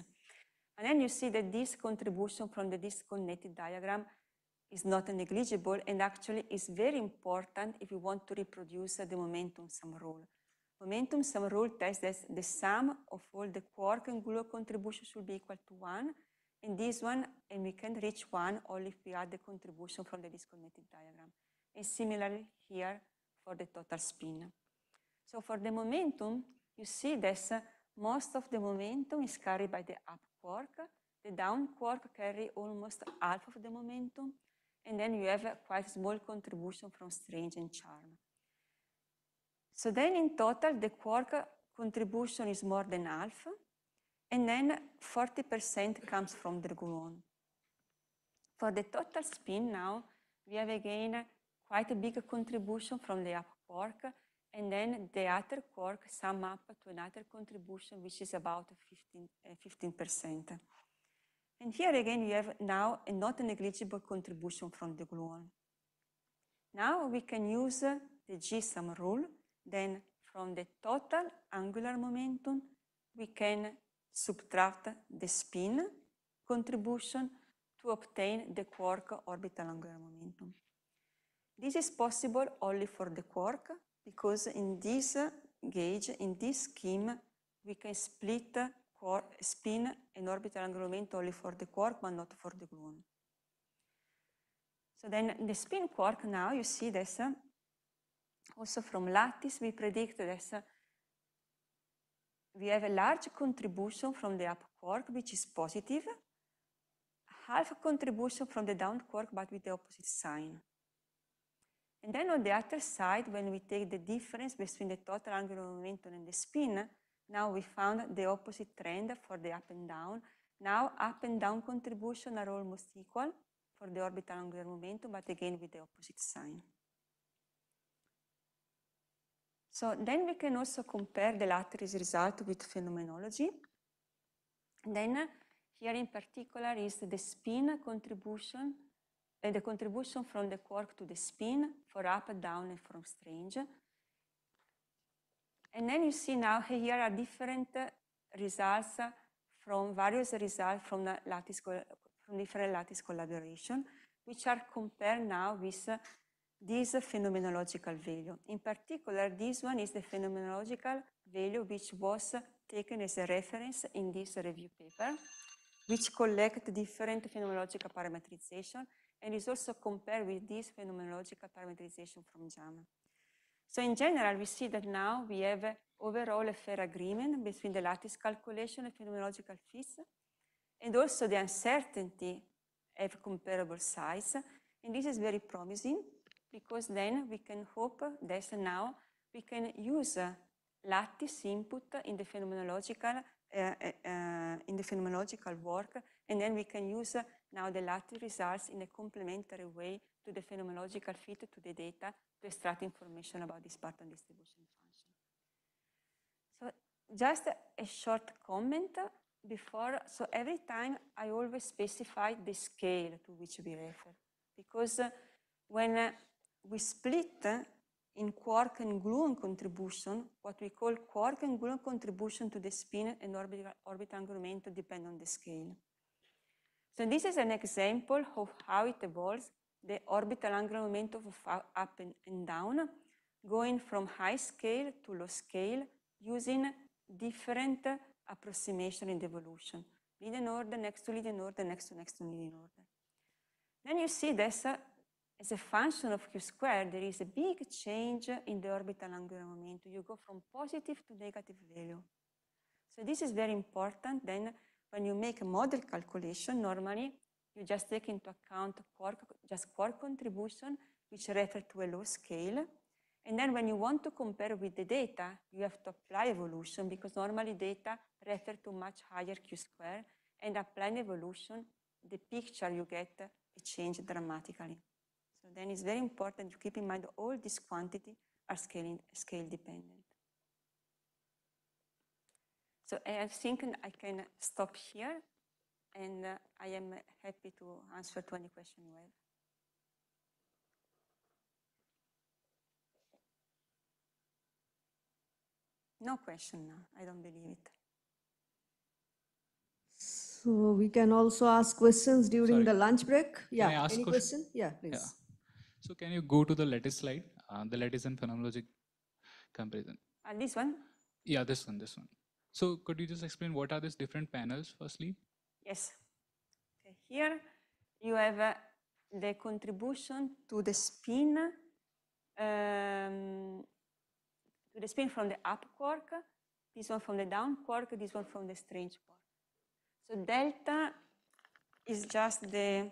And then you see that this contribution from the disconnected diagram is not negligible and actually is very important if you want to reproduce the momentum sum rule. Momentum sum rule tells us the sum of all the quark and gluon contributions should be equal to one. And this one, and we can reach one only if we add the contribution from the disconnected diagram. And similarly here, for the total spin. So for the momentum, you see this: most of the momentum is carried by the up quark. The down quark carry almost half of the momentum. And then you have a quite small contribution from strange and charm. So then in total, the quark contribution is more than half. And then 40% comes from the gluon. For the total spin now, we have again quite a big contribution from the up quark, and then the other quark sum up to another contribution, which is about 15, eh, percent And here again, you have now a not negligible contribution from the gluon. Now we can use the G-sum rule. Then from the total angular momentum, we can subtract the spin contribution to obtain the quark orbital angular momentum. This is possible only for the quark because in this gauge, in this scheme, we can split spin and orbital angular only for the quark but not for the gluon. So then the spin quark now, you see this, uh, also from lattice we predict this, uh, we have a large contribution from the up quark which is positive, half contribution from the down quark but with the opposite sign. And then on the other side, when we take the difference between the total angular momentum and the spin, now we found the opposite trend for the up and down. Now up and down contribution are almost equal for the orbital angular momentum, but again with the opposite sign. So then we can also compare the lattice result with phenomenology. And then here in particular is the spin contribution and the contribution from the quark to the spin for up and down and from strange. And then you see now here are different results from various results from, lattice, from different lattice collaboration, which are compared now with this phenomenological value. In particular, this one is the phenomenological value which was taken as a reference in this review paper, which collect different phenomenological parametrization and is also compared with this phenomenological parameterization from JAMA. So in general, we see that now we have overall a fair agreement between the lattice calculation and phenomenological fits, and also the uncertainty have comparable size. And this is very promising because then we can hope that now we can use lattice input in the phenomenological uh, uh, uh, in the phenomenological work, and then we can use now the latter results in a complementary way to the phenomenological fit to the data to extract information about this pattern distribution function. So just a short comment before. So every time I always specify the scale to which we refer, because when we split in quark and gluon contribution, what we call quark and gluon contribution to the spin and orbital, angular momentum depend on the scale. So this is an example of how it evolves the orbital angular momentum of up and down, going from high scale to low scale using different approximation in the evolution. Leading order, next to leading order, next to next to leading order. Then you see this as a function of q squared, there is a big change in the orbital angular momentum. You go from positive to negative value. So this is very important. Then when you make a model calculation, normally you just take into account quark, just quark contribution, which refer to a low scale. And then when you want to compare with the data, you have to apply evolution because normally data refer to much higher q square and applying evolution, the picture you get changed dramatically. So then it's very important to keep in mind all these quantity are scaling, scale dependent. So I think I can stop here and uh, I am happy to answer to any question you have. No question now, I don't believe it. So we can also ask questions during Sorry. the lunch break. Yeah, any question? Yeah, please. Yeah. So can you go to the lattice slide, uh, the lattice and phenomenologic comparison? And uh, this one? Yeah, this one, this one. So could you just explain what are these different panels firstly? Yes. Okay, here you have uh, the contribution to the spin, um, to the spin from the up quark, this one from the down quark, this one from the strange quark. So delta is just the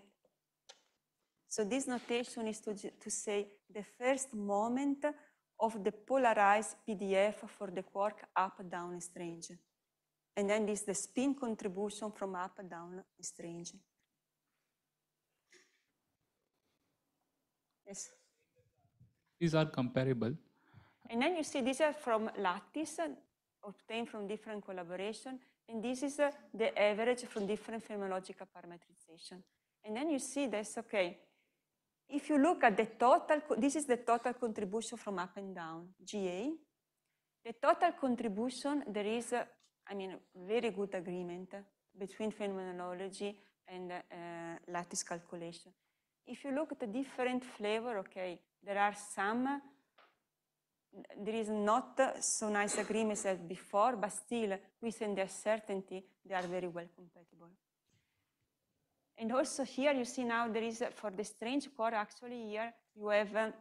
so this notation is to, to say the first moment of the polarized PDF for the quark up-down strange. And then this the spin contribution from up-down strange. Yes. These are comparable. And then you see these are uh, from lattice, uh, obtained from different collaboration. And this is uh, the average from different phenomenological parametrization. And then you see this, okay, if you look at the total, this is the total contribution from up and down, GA. The total contribution, there is, a, uh, I mean, very good agreement between phenomenology and uh, lattice calculation. If you look at the different flavor, okay, there are some, there is not so nice agreements as before, but still, within the certainty, they are very well compatible. And also here you see now there is, for the strange core actually here, you have um,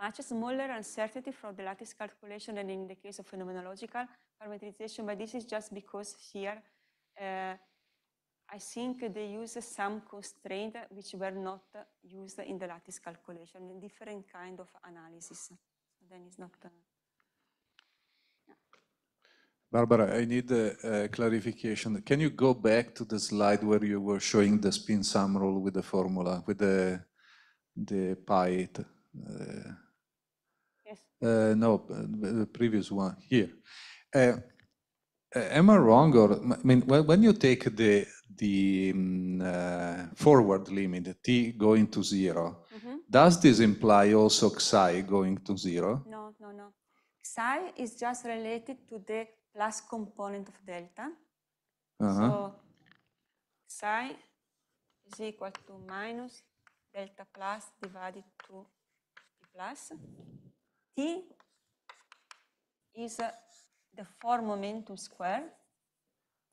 much smaller uncertainty from the lattice calculation than in the case of phenomenological parameterization, but this is just because here uh, I think they use some constraints which were not used in the lattice calculation, in different kind of analysis. So then it's not. Uh, Barbara, I need a, a, clarification. Can you go back to the slide where you were showing the spin sum rule with the formula, with the, the pi? Uh, yes. Uh, no, uh, the previous one here. Uh, am I wrong? Or I mean, when you take the the um, uh, forward limit t going to 0 mm -hmm. does this imply also psi going to zero? No, no, no. Psi is just related to the plus component of delta. Uh -huh. So psi is equal to minus delta plus divided to t plus. T is uh, the four momentum square,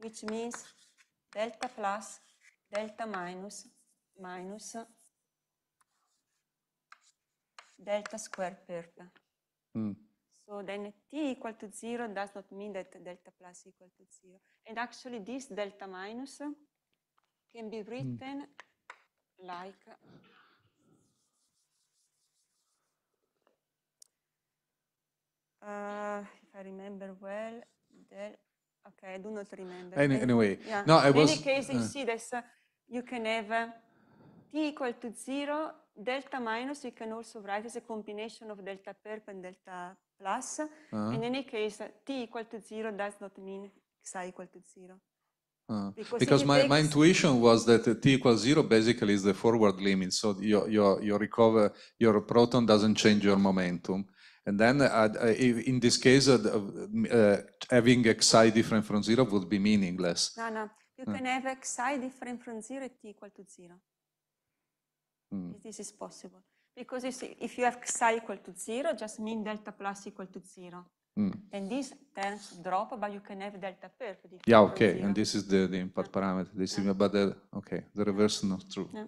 which means delta plus delta minus minus delta square per Mm. So then t equal to 0 does not mean that delta plus equal to 0. And actually this delta minus can be written mm. like uh, if I remember well, del okay, I do not remember. Any, anyway, yeah. no, I In was. In any case, you uh. see this, uh, you can have uh, t equal to zero delta minus. You can also write as a combination of delta perp and delta plus. Uh-huh. And in any case, t equal to zero does not mean xi equal to zero. Uh, because, because my, my intuition was that t equals zero basically is the forward limit, so your your your recover your proton doesn't change your momentum, and then uh, uh, in this case uh, uh having xi different from zero would be meaningless. No, no, you ah. can have xi different from zero at t equal to zero. Mm. This is possible. Because you see, if you have psi equal to zero, just mean delta plus equal to zero. Mm. And these terms drop, but you can have delta perfect. Yeah, okay. And this is the, the input yeah. parameter. This yeah. is but the okay, the reverse is not true. Yeah.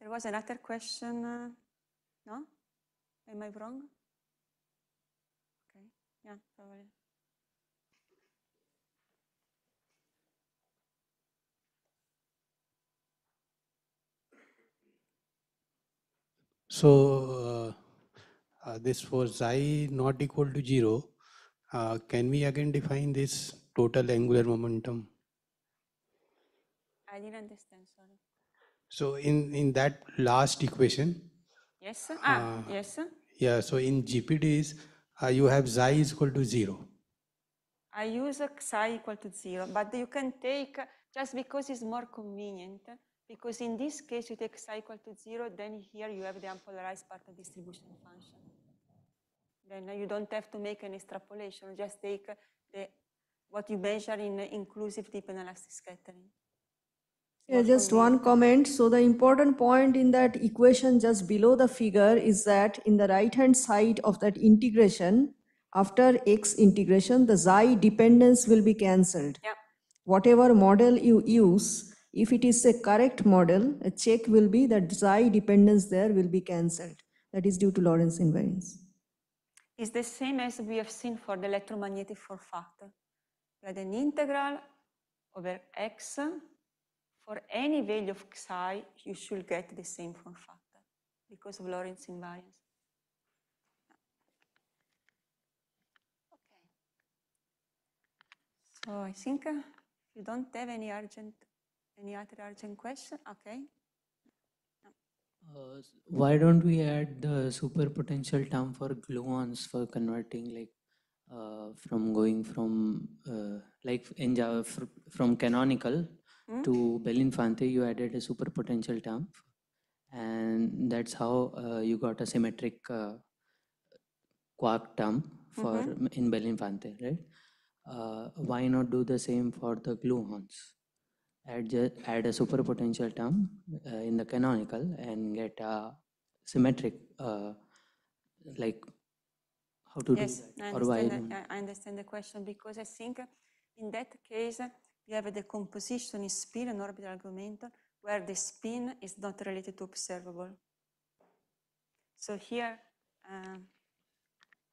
There was another question. Uh, no? Am I wrong? Okay. Yeah, probably. So uh, uh this for psi not equal to zero, uh, can we again define this total angular momentum? I didn't understand, sorry. So in, in that last equation. Yes, sir. Ah, uh, yes, sir. Yeah, so in GPDs, uh, you have xi is equal to zero. I use xi equal to zero, but you can take, just because it's more convenient, because in this case, you take psi equal to 0, then here you have the unpolarized part of distribution function. Then you don't have to make an extrapolation, just take the, what you measure in inclusive deep analysis scattering. Yeah, just one comment. So the important point in that equation just below the figure is that in the right hand side of that integration, after x integration, the xi dependence will be cancelled. Yeah. Whatever model you use, if it is a correct model, a check will be that psi dependence there will be cancelled. That is due to Lorentz invariance. It's the same as we have seen for the electromagnetic four factor, that an integral over x for any value of psi, you should get the same form factor because of Lorentz invariance. Okay. So I think if uh, you don't have any urgent any other urgent question? Okay. Uh, why don't we add the super potential term for gluons for converting like uh, from going from uh, like in Java fr from canonical mm. to Belinfante you added a super potential term and that's how uh, you got a symmetric uh, quark term for mm -hmm. in Belinfante right uh, why not do the same for the gluons add, the, add a superpotential term uh, in the canonical and get a symmetric, uh, like how to yes, do that? I understand, I, understand the question because I think in that case we have a decomposition in spin and orbital argument where the spin is not related to observable. So here, uh,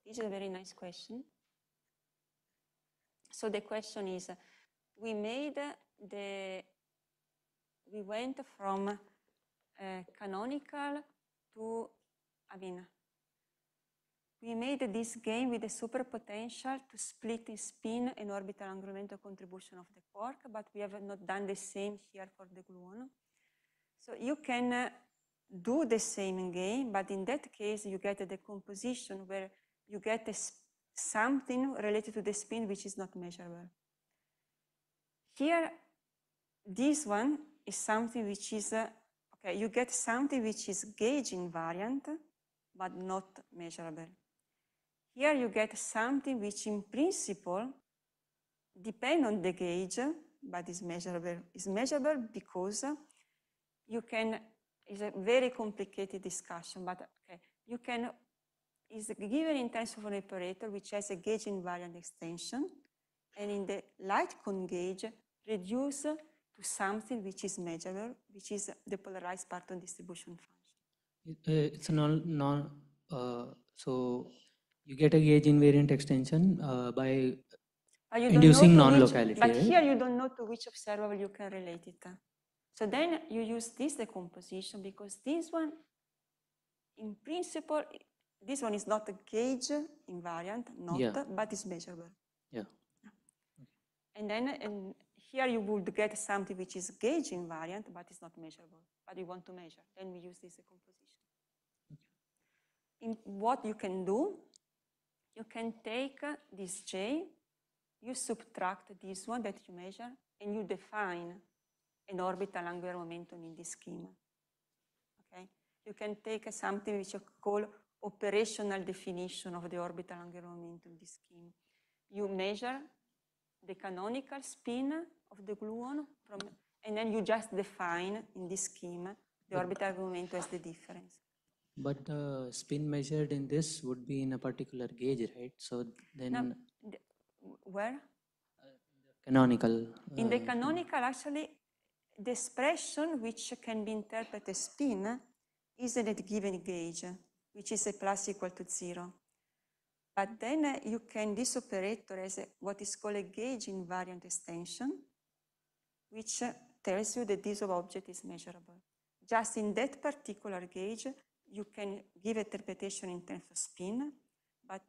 this is a very nice question. So the question is, we made the we went from uh, canonical to, I mean, we made this game with a super potential to split in spin and orbital angular momentum contribution of the quark, but we have not done the same here for the gluon. So you can uh, do the same game, but in that case, you get a decomposition where you get something related to the spin which is not measurable. Here, this one is something which is, uh, okay, you get something which is gauge invariant, but not measurable. Here you get something which in principle depend on the gauge, but is measurable. Is measurable because you can, it's a very complicated discussion, but okay, you can, is given in terms of an operator which has a gauge invariant extension, and in the light cone gauge, reduce to something which is measurable, which is the polarized parton distribution function. Uh, it's a non, non uh, so you get a gauge invariant extension uh, by inducing non-locality. But right? here you don't know to which observable you can relate it. So then you use this decomposition because this one, in principle, this one is not a gauge invariant, not, yeah. but it's measurable. Yeah. And then and here you would get something which is gauge invariant, but it's not measurable, but you want to measure. Then we use this decomposition. In what you can do, you can take this J, you subtract this one that you measure, and you define an orbital angular momentum in this schema. Okay? You can take something which you call operational definition of the orbital angular momentum in this scheme. You measure the canonical spin of the gluon, from, and then you just define in this scheme the orbital moment as the difference. But the uh, spin measured in this would be in a particular gauge, right? So then. the, where? Uh, canonical. in the uh, canonical, actually, the expression which can be interpreted as spin is in a given gauge, which is a plus equal to zero. But then uh, you can this operator as a, what is called a gauge invariant extension, which tells you that this object is measurable. Just in that particular gauge, you can give interpretation in terms of spin, but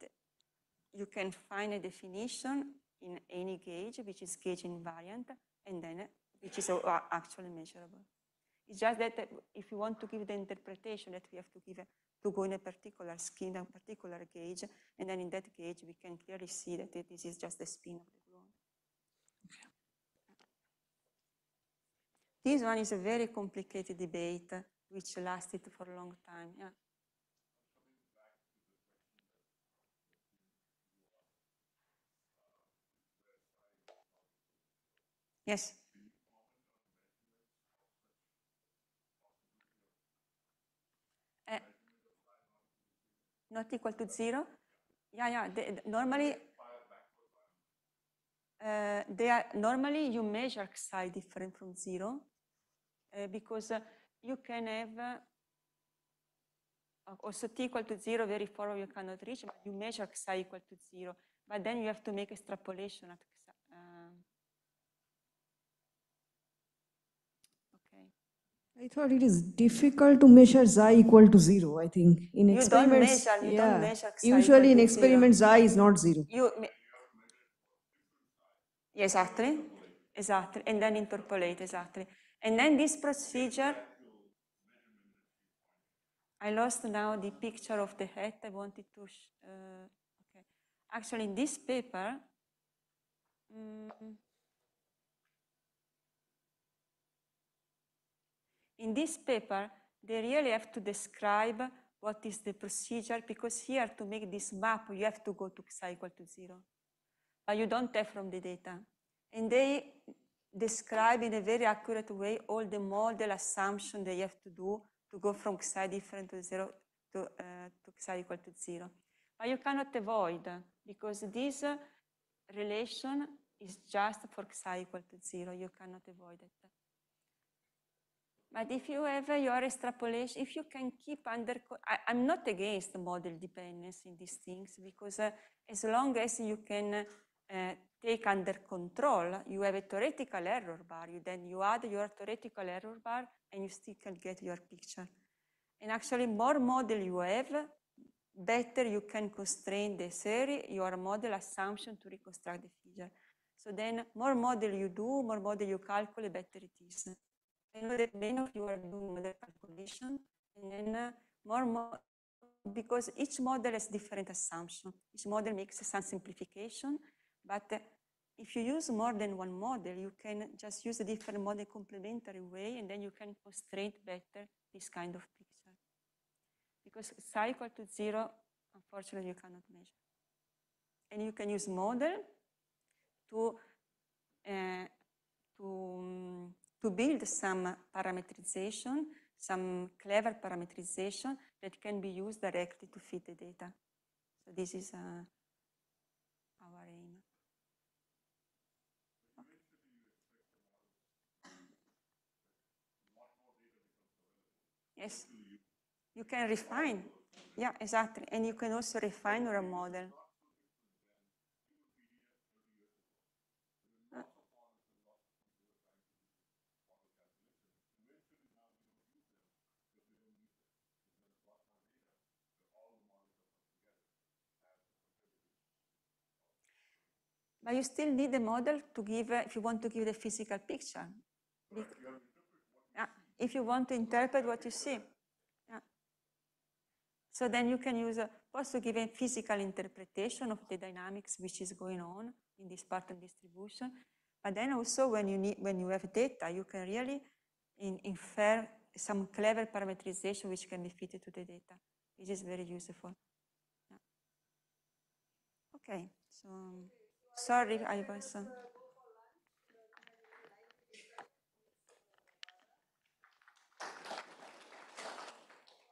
you can find a definition in any gauge, which is gauge invariant, and then which is actually measurable. It's just that if you want to give the interpretation that we have to give to go in a particular skin, a particular gauge, and then in that gauge we can clearly see that this is just the spin of the This one is a very complicated debate, which lasted for a long time. Yeah. Yes. Uh, not equal to zero? Yeah, yeah. normally, uh, they are, normally you measure psi different from zero Eh, because you can have uh, also t equal to zero, very far you cannot reach, but you measure xi equal to zero. But then you have to make extrapolation at xi. Uh, I thought it is difficult to measure xi equal to zero. I think in you experiments, don't measure, you yeah, don't measure usually in experiments xi is not zero. You, exactly, exactly, and then interpolate exactly. And then this procedure, I lost now the picture of the head I wanted to, uh, okay. Actually, in this paper, um, in this paper, they really have to describe what is the procedure because here to make this map, you have to go to psi equal to zero, but you don't have from the data. And they describe in a very accurate way all the model assumption that you have to do to go from xi different to zero to, uh, to xi equal to zero. But you cannot avoid because this uh, relation is just for xi equal to zero. You cannot avoid it. But if you have your extrapolation, if you can keep under, I, am not against model dependence in these things because uh, as long as you can Eh, take under control, you have a theoretical error bar. You then you add your theoretical error bar and you still can get your picture. And actually, more model you have, better you can constrain the theory, your model assumption to reconstruct the figure. So then more model you do, more model you calculate, better it is. I know that many of you are doing model calculation, and then uh, more, more because each model has different assumption. Each model makes some simplification, but uh, if you use more than one model, you can just use a different model complementary way, and then you can constraint better this kind of picture. Because cycle to zero, unfortunately, you cannot measure. And you can use model to, uh, to, um, to build some parametrization, some clever parametrization that can be used directly to fit the data. So this is a, uh, Yes. You can refine. Yeah, exactly. And you can also refine your model. But you still need a model to give, uh, if you want to give the physical picture if you want to interpret what you see. Yeah. So then you can use a post give a physical interpretation of the dynamics which is going on in this pattern distribution. But then also when you need when you have data, you can really in, infer some clever parameterization which can be fitted to the data, which is very useful. Yeah. Okay, so sorry, I was. Uh,